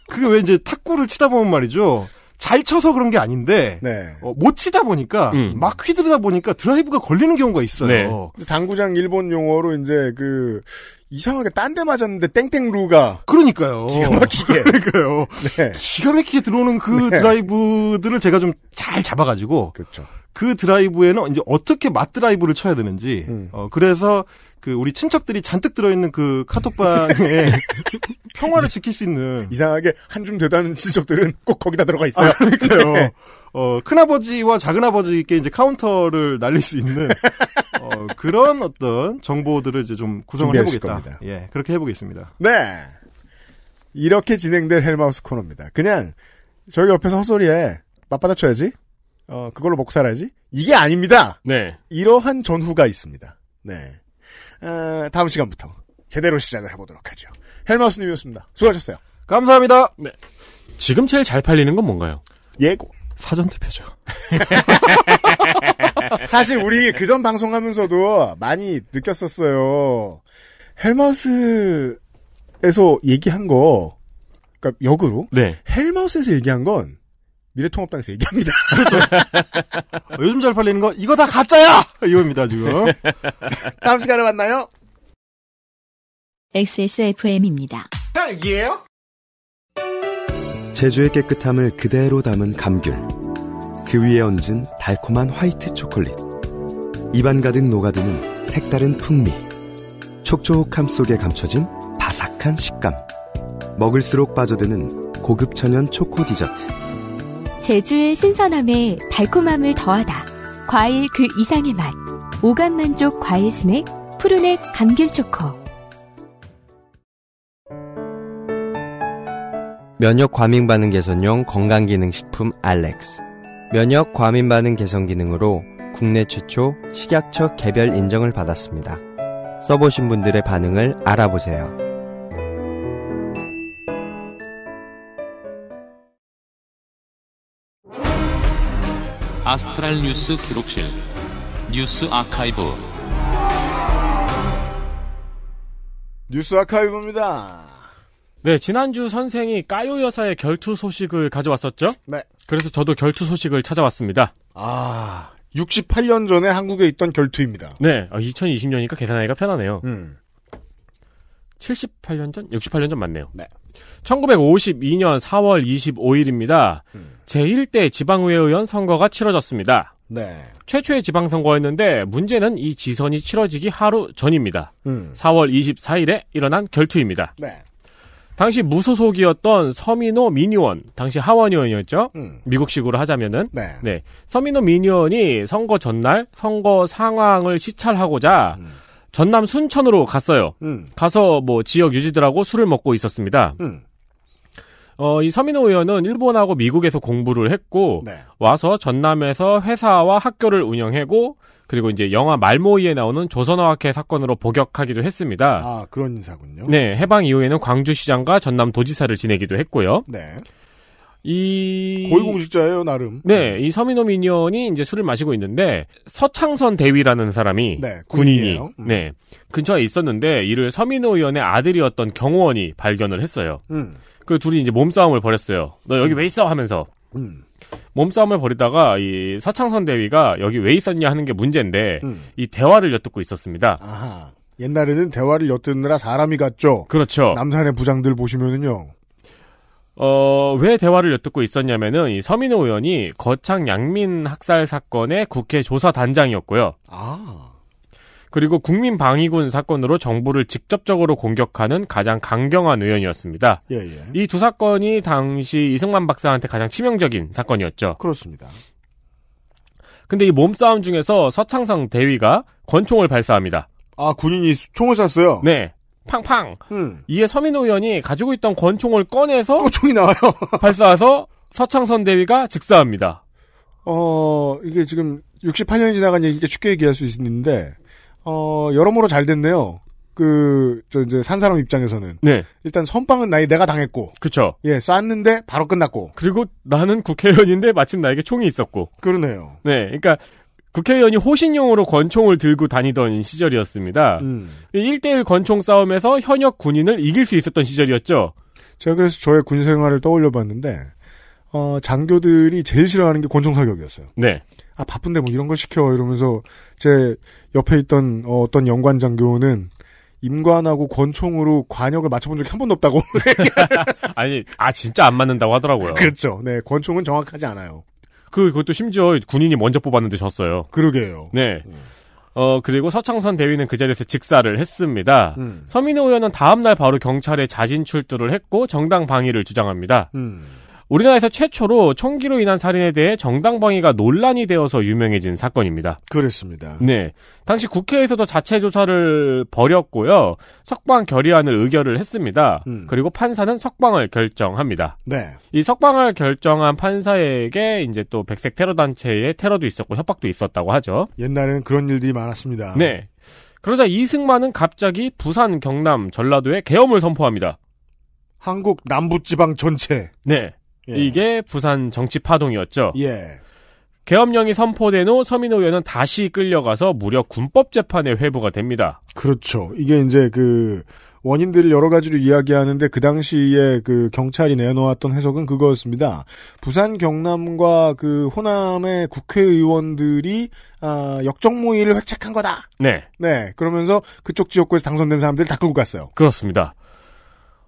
그게 왜 이제 탁구를 치다 보면 말이죠. 잘 쳐서 그런 게 아닌데 네. 어, 못 치다 보니까 음. 막 휘두르다 보니까 드라이브가 걸리는 경우가 있어요. 네. 당구장 일본 용어로 이제 그 이상하게 딴 데 맞았는데 땡땡루가 그러니까요. 기가 막히게 [laughs] 그러니까요. 네. 기가 막히게 들어오는 그 네. 드라이브들을 제가 좀 잘 잡아가지고 그렇죠. 그 드라이브에는 이제 어떻게 맞드라이브를 쳐야 되는지, 음. 어, 그래서 그 우리 친척들이 잔뜩 들어있는 그 카톡방에 [laughs] 평화를 지킬 수 있는. 이상하게 한중 되다는 친척들은 꼭 거기다 들어가 있어요. 아, 그러니까요. 네. 어, 큰아버지와 작은아버지께 이제 카운터를 날릴 수 있는, 어, 그런 어떤 정보들을 이제 좀 구성을 해보겠다. 겁니다. 예, 그렇게 해보겠습니다. 네. 이렇게 진행될 헬마우스 코너입니다. 그냥 저기 옆에서 헛소리에 맞받아쳐야지. 어, 그걸로 먹고 살아야지. 이게 아닙니다. 네. 이러한 전후가 있습니다. 네. 어, 다음 시간부터 제대로 시작을 해보도록 하죠. 헬마우스님이었습니다. 수고하셨어요. 감사합니다. 네. 지금 제일 잘 팔리는 건 뭔가요? 예고. 사전투표죠. [laughs] 사실 우리 그 전 방송하면서도 많이 느꼈었어요. 헬마우스에서 얘기한 거, 그러니까 역으로 네. 헬마우스에서 얘기한 건 미래통합당에서 얘기합니다. [laughs] 그렇죠. 어, 요즘 잘 팔리는 거 이거 다 가짜야 이겁니다 지금. [laughs] 다음 시간에 만나요. XSFM입니다. 딱이에요 제주의 깨끗함을 그대로 담은 감귤. 그 위에 얹은 달콤한 화이트 초콜릿. 입안 가득 녹아드는 색다른 풍미. 촉촉함 속에 감춰진 바삭한 식감. 먹을수록 빠져드는 고급 천연 초코 디저트. 제주의 신선함에 달콤함을 더하다. 과일 그 이상의 맛. 오감 만족 과일 스낵 푸르넥 감귤 초코. 면역 과민 반응 개선용 건강 기능 식품 알렉스. 면역 과민 반응 개선 기능으로 국내 최초 식약처 개별 인정을 받았습니다. 써보신 분들의 반응을 알아보세요. 아스트랄 뉴스 기록실 뉴스 아카이브 뉴스 아카이브입니다. 네, 지난주 선생이 까요 여사의 결투 소식을 가져왔었죠? 네. 그래서 저도 결투 소식을 찾아왔습니다. 아, 68년 전에 한국에 있던 결투입니다. 네, 2020년이니까 아, 계산하기가 편하네요. 음. 78년 전? 68년 전 맞네요. 네. 1952년 4월 25일입니다. 음. 제1대 지방의회의원 선거가 치러졌습니다. 네. 최초의 지방선거였는데 문제는 이 지선이 치러지기 하루 전입니다. 음. 4월 24일에 일어난 결투입니다. 네. 당시 무소속이었던 서민호 민의원, 당시 하원의원이었죠. 음. 미국식으로 하자면은. 네. 네. 서민호 민의원이 선거 전날 선거 상황을 시찰하고자 음. 전남 순천으로 갔어요. 음. 가서 뭐 지역 유지들하고 술을 먹고 있었습니다. 음. 어, 이 서민호 의원은 일본하고 미국에서 공부를 했고 네. 와서 전남에서 회사와 학교를 운영하고 그리고 이제 영화 말모이에 나오는 조선어학회 사건으로 복역하기도 했습니다. 아 그런 인사군요. 네, 해방 이후에는 광주시장과 전남도지사를 지내기도 했고요. 네. 이 고위공직자예요 나름. 네, 이 서민호 민니언이 이제 술을 마시고 있는데 서창선 대위라는 사람이 네, 군인이 음. 네 근처에 있었는데 이를 서민호 의원의 아들이었던 경호원이 발견을 했어요. 음. 그 둘이 이제 몸싸움을 벌였어요. 너 여기 왜 있어 하면서 음. 몸싸움을 벌이다가 이 서창선 대위가 여기 왜 있었냐 하는 게 문제인데 음. 이 대화를 엿듣고 있었습니다. 아하. 옛날에는 대화를 엿듣느라 사람이 갔죠. 그렇죠. 남산의 부장들 보시면은요. 어, 왜 대화를 엿듣고 있었냐면은 이 서민호 의원이 거창 양민 학살 사건의 국회 조사 단장이었고요. 아. 그리고 국민방위군 사건으로 정부를 직접적으로 공격하는 가장 강경한 의원이었습니다. 예, 예. 이 두 사건이 당시 이승만 박사한테 가장 치명적인 사건이었죠. 그렇습니다. 근데 이 몸싸움 중에서 서창성 대위가 권총을 발사합니다. 아, 군인이 총을 쐈어요? 네. 팡팡. 음. 이에 서민호 의원이 가지고 있던 권총을 꺼내서 또 어, 총이 나와요. [laughs] 발사해서 서창선 대위가 즉사합니다 어, 이게 지금 68년이 지나간 얘기니까 쉽게 얘기할 수 있는데 어, 여러모로 잘 됐네요. 그, 저 이제 산 사람 입장에서는. 네. 일단 선빵은 나이 내가 당했고. 그쵸. 예, 쐈는데 바로 끝났고. 그리고 나는 국회의원인데 마침 나에게 총이 있었고. 그러네요. 네. 그러니까 국회의원이 호신용으로 권총을 들고 다니던 시절이었습니다. 음. 1대1 권총 싸움에서 현역 군인을 이길 수 있었던 시절이었죠. 제가 그래서 저의 군 생활을 떠올려 봤는데, 어, 장교들이 제일 싫어하는 게 권총 사격이었어요. 네. 아, 바쁜데 뭐 이런 걸 시켜. 이러면서 제 옆에 있던 어, 떤 연관 장교는 임관하고 권총으로 관역을 맞춰본 적이 한 번도 없다고. [laughs] 아니, 아, 진짜 안 맞는다고 하더라고요. [laughs] 그렇죠. 네, 권총은 정확하지 않아요. 그, 그것도 심지어 군인이 먼저 뽑았는데 졌어요. 그러게요. 네. 음. 어, 그리고 서창선 대위는 그 자리에서 직사를 했습니다. 음. 서민호 의원은 다음날 바로 경찰에 자진 출두를 했고 정당 방위를 주장합니다. 음. 우리나라에서 최초로 총기로 인한 살인에 대해 정당방위가 논란이 되어서 유명해진 사건입니다. 그렇습니다. 네. 당시 국회에서도 자체 조사를 벌였고요. 석방 결의안을 의결을 했습니다. 음. 그리고 판사는 석방을 결정합니다. 네. 이 석방을 결정한 판사에게 이제 또 백색 테러 단체의 테러도 있었고 협박도 있었다고 하죠. 옛날에는 그런 일들이 많았습니다. 네. 그러자 이승만은 갑자기 부산, 경남, 전라도에 계엄을 선포합니다. 한국 남부지방 전체. 네. 예. 이게 부산 정치 파동이었죠. 예. 계엄령이 선포된 후 서민호 의원은 다시 끌려가서 무려 군법 재판에 회부가 됩니다. 그렇죠. 이게 이제 그 원인들을 여러 가지로 이야기하는데 그 당시에 그 경찰이 내놓았던 해석은 그거였습니다. 부산 경남과 그 호남의 국회의원들이 아, 역정무위를 획책한 거다. 네. 네. 그러면서 그쪽 지역구에서 당선된 사람들 을다 끌고 갔어요. 그렇습니다.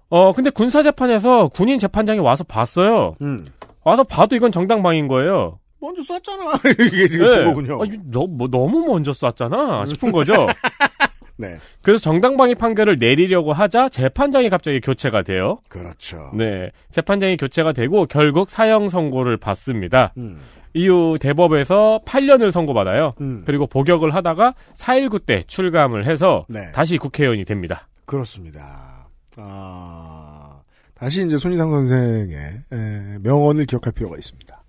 어, 근데 군사재판에서 군인 재판장이 와서 봤어요. 음. 와서 봐도 이건 정당방인 위 거예요. 먼저 쐈잖아. [laughs] 이게 지금 네. 거군요. 아, 너, 뭐, 너무 먼저 쐈잖아. 싶은 거죠. [laughs] 네. 그래서 정당방위 판결을 내리려고 하자 재판장이 갑자기 교체가 돼요. 그렇죠. 네. 재판장이 교체가 되고 결국 사형 선고를 받습니다. 음. 이후 대법에서 8년을 선고받아요. 음. 그리고 복역을 하다가 4.19 때 출감을 해서 네. 다시 국회의원이 됩니다. 그렇습니다. 아, 다시 이제 손희상 선생의 명언을 기억할 필요가 있습니다.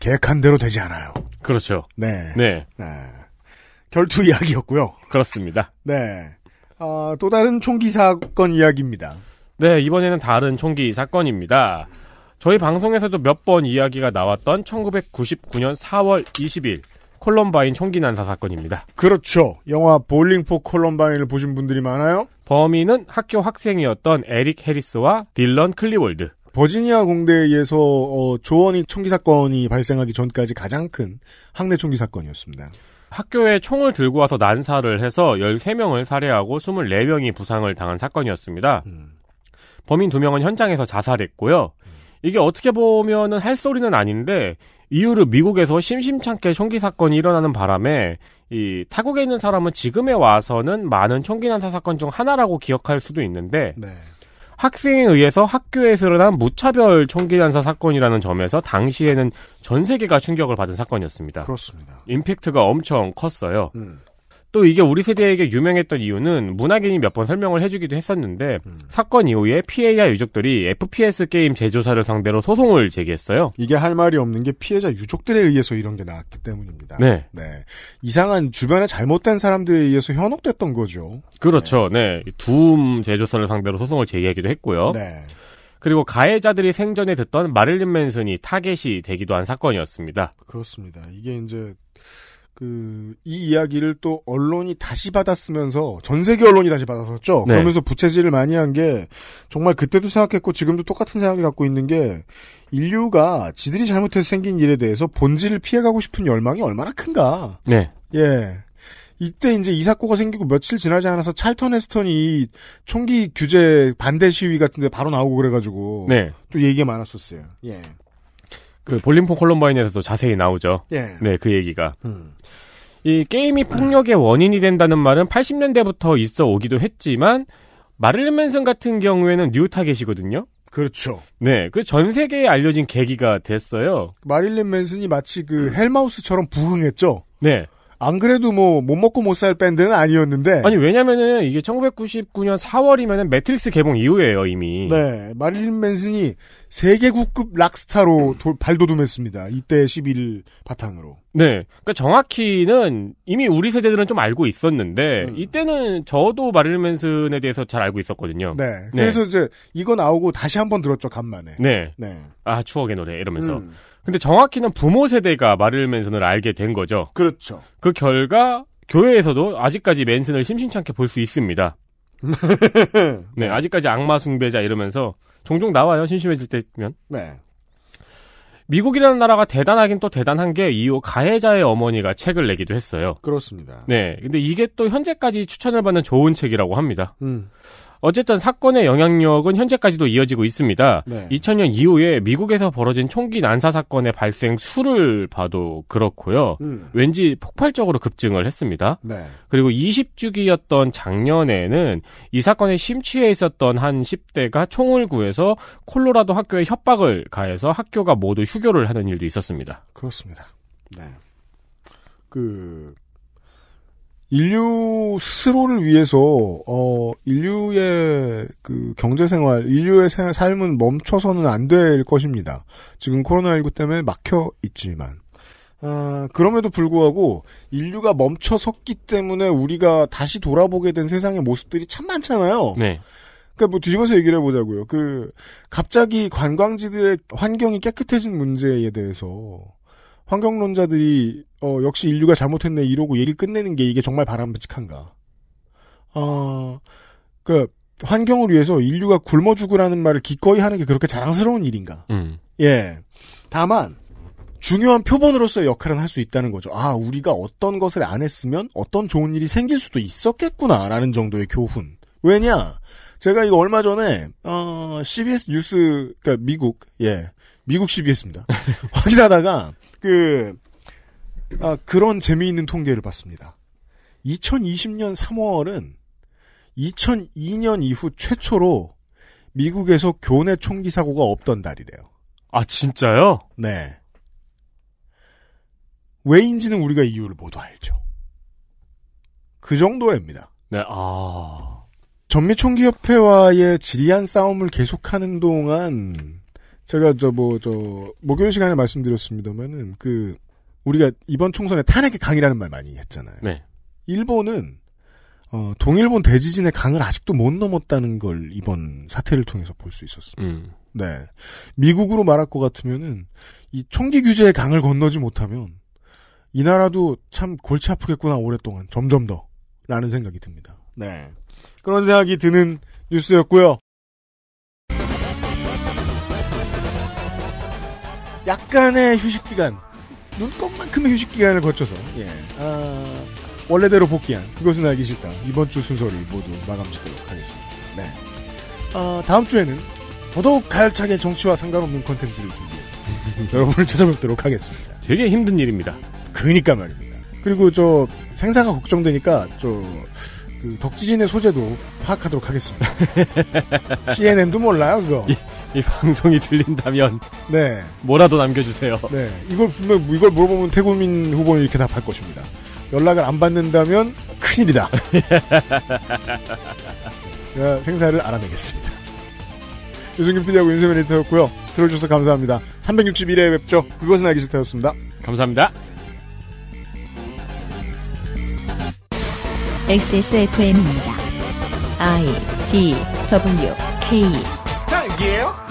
계획한 대로 되지 않아요. 그렇죠. 네. 네. 네. 결투 이야기였고요. 그렇습니다. 네. 아, 또 다른 총기 사건 이야기입니다. 네, 이번에는 다른 총기 사건입니다. 저희 방송에서도 몇 번 이야기가 나왔던 1999년 4월 20일 콜럼바인 총기 난사 사건입니다. 그렇죠. 영화 볼링포 콜럼바인을 보신 분들이 많아요. 범인은 학교 학생이었던 에릭 해리스와 딜런 클리월드. 버지니아 공대에서 어, 조원이 총기 사건이 발생하기 전까지 가장 큰 학내 총기 사건이었습니다. 학교에 총을 들고 와서 난사를 해서 13명을 살해하고 24명이 부상을 당한 사건이었습니다. 음. 범인 2명은 현장에서 자살했고요. 음. 이게 어떻게 보면은 할 소리는 아닌데 이유를 미국에서 심심찮게 총기 사건이 일어나는 바람에 이 타국에 있는 사람은 지금에 와서는 많은 총기 난사 사건 중 하나라고 기억할 수도 있는데 네. 학생에 의해서 학교에서 일어난 무차별 총기 난사 사건이라는 점에서 당시에는 전 세계가 충격을 받은 사건이었습니다. 그렇습니다. 임팩트가 엄청 컸어요. 음. 또 이게 우리 세대에게 유명했던 이유는 문학인이 몇 번 설명을 해주기도 했었는데 음. 사건 이후에 피해자 유족들이 FPS 게임 제조사를 상대로 소송을 제기했어요. 이게 할 말이 없는 게 피해자 유족들에 의해서 이런 게 나왔기 때문입니다. 네. 네. 이상한 주변에 잘못된 사람들에 의해서 현혹됐던 거죠. 그렇죠. 네. 네. 둠 제조사를 상대로 소송을 제기하기도 했고요. 네. 그리고 가해자들이 생전에 듣던 마릴린 맨슨이 타겟이 되기도 한 사건이었습니다. 그렇습니다. 이게 이제 그, 이 이야기를 또 언론이 다시 받았으면서, 전 세계 언론이 다시 받았었죠? 네. 그러면서 부채질을 많이 한 게, 정말 그때도 생각했고, 지금도 똑같은 생각을 갖고 있는 게, 인류가 지들이 잘못해서 생긴 일에 대해서 본질을 피해가고 싶은 열망이 얼마나 큰가. 네. 예. 이때 이제 이 사고가 생기고 며칠 지나지 않아서 찰턴 헤스턴이 총기 규제 반대 시위 같은데 바로 나오고 그래가지고. 네. 또 얘기가 많았었어요. 예. 그 볼링폰 콜롬바인에서도 자세히 나오죠. 예. 네, 그 얘기가. 음. 이 게임이 폭력의 원인이 된다는 말은 80년대부터 있어 오기도 했지만 마릴린 맨슨 같은 경우에는 뉴 타겟이거든요. 그렇죠. 네, 그 전 세계에 알려진 계기가 됐어요. 마릴린 맨슨이 마치 그 헬마우스처럼 부흥했죠. 네. 안 그래도 뭐 못 먹고 못 살 밴드는 아니었는데 아니 왜냐면은 이게 1999년 4월이면은 매트릭스 개봉 이후에요 이미 네 마릴린 맨슨이 세계국급 락스타로 도, 발돋움했습니다 이때 11일 바탕으로 네 그러니까 정확히는 이미 우리 세대들은 좀 알고 있었는데 음. 이때는 저도 마릴린 맨슨에 대해서 잘 알고 있었거든요 네, 네. 그래서 네. 이제 이거 나오고 다시 한번 들었죠 간만에 네네아 추억의 노래 이러면서 음. 근데 정확히는 부모 세대가 마릴린 맨슨을 알게 된 거죠. 그렇죠. 그 결과 교회에서도 아직까지 맨슨을 심심찮게 볼 수 있습니다. [laughs] 네, 네, 아직까지 악마 숭배자 이러면서 종종 나와요. 심심해질 때면. 네. 미국이라는 나라가 대단하긴 또 대단한 게 이후 가해자의 어머니가 책을 내기도 했어요. 그렇습니다. 네. 근데 이게 또 현재까지 추천을 받는 좋은 책이라고 합니다. 음. 어쨌든 사건의 영향력은 현재까지도 이어지고 있습니다. 네. 2000년 이후에 미국에서 벌어진 총기 난사 사건의 발생 수를 봐도 그렇고요. 음. 왠지 폭발적으로 급증을 했습니다. 네. 그리고 20주기였던 작년에는 이 사건에 심취해 있었던 한 10대가 총을 구해서 콜로라도 학교에 협박을 가해서 학교가 모두 휴교를 하는 일도 있었습니다. 그렇습니다. 네. 그 인류 스스로를 위해서 어 인류의 그 경제 생활, 인류의 삶은 멈춰서는 안 될 것입니다. 지금 코로나19 때문에 막혀 있지만 아, 그럼에도 불구하고 인류가 멈춰 섰기 때문에 우리가 다시 돌아보게 된 세상의 모습들이 참 많잖아요. 네. 그러니까 뭐 뒤집어서 얘기를 해보자고요. 그 갑자기 관광지들의 환경이 깨끗해진 문제에 대해서 환경론자들이 어, 역시 인류가 잘못했네 이러고 얘기 끝내는 게 이게 정말 바람직한가? 어, 그 환경을 위해서 인류가 굶어 죽으라는 말을 기꺼이 하는 게 그렇게 자랑스러운 일인가? 음. 예. 다만 중요한 표본으로서의 역할은 할 수 있다는 거죠. 아, 우리가 어떤 것을 안 했으면 어떤 좋은 일이 생길 수도 있었겠구나라는 정도의 교훈. 왜냐? 제가 이거 얼마 전에 어, CBS 뉴스 그러니까 미국 예 미국 CBS입니다. [laughs] 확인하다가 그 아, 그런 재미있는 통계를 봤습니다. 2020년 3월은 2002년 이후 최초로 미국에서 교내 총기 사고가 없던 달이래요. 아, 진짜요? 네. 왜인지는 우리가 이유를 모두 알죠. 그 정도입니다. 네, 아. 전미총기협회와의 지리한 싸움을 계속하는 동안 제가 저뭐저 뭐, 목요일 시간에 말씀드렸습니다만은 그 우리가 이번 총선에 탄핵의 강이라는 말 많이 했잖아요. 네. 일본은 어, 동일본 대지진의 강을 아직도 못 넘었다는 걸 이번 사태를 통해서 볼 수 있었습니다. 음. 네. 미국으로 말할 것 같으면은 이 총기 규제의 강을 건너지 못하면 이 나라도 참 골치 아프겠구나 오랫동안 점점 더 라는 생각이 듭니다. 네. 그런 생각이 드는 뉴스였고요. 약간의 휴식 기간, 눈꽃만큼의 휴식 기간을 거쳐서 예. 아, 원래대로 복귀한 그것은 알기 싫다. 이번 주 순서를 모두 마감 짓도록 하겠습니다. 네. 아, 다음 주에는 더더욱 가열차게 정치와 상관없는 콘텐츠를 준비해 [laughs] 여러분을 찾아뵙도록 하겠습니다. 되게 힘든 일입니다. 그니까 말입니다. 그리고 저 생사가 걱정되니까 저그 덕지진의 소재도 파악하도록 하겠습니다. [laughs] CNN도 몰라요 그거. 예. 이 방송이 들린다면 네 뭐라도 남겨주세요. 네 이걸 분명 이걸 물어보면 태국민 후보는 이렇게 답할 것입니다. 연락을 안 받는다면 큰일이다. [laughs] 제가 생사를 알아내겠습니다. 유승균 PD하고 윤세민 에터였고요 들어주셔서 감사합니다. 361회 뵙죠. 그것은 알기 싫다였습니다. 감사합니다. XSFM입니다. I D W K 딸기예요? 아,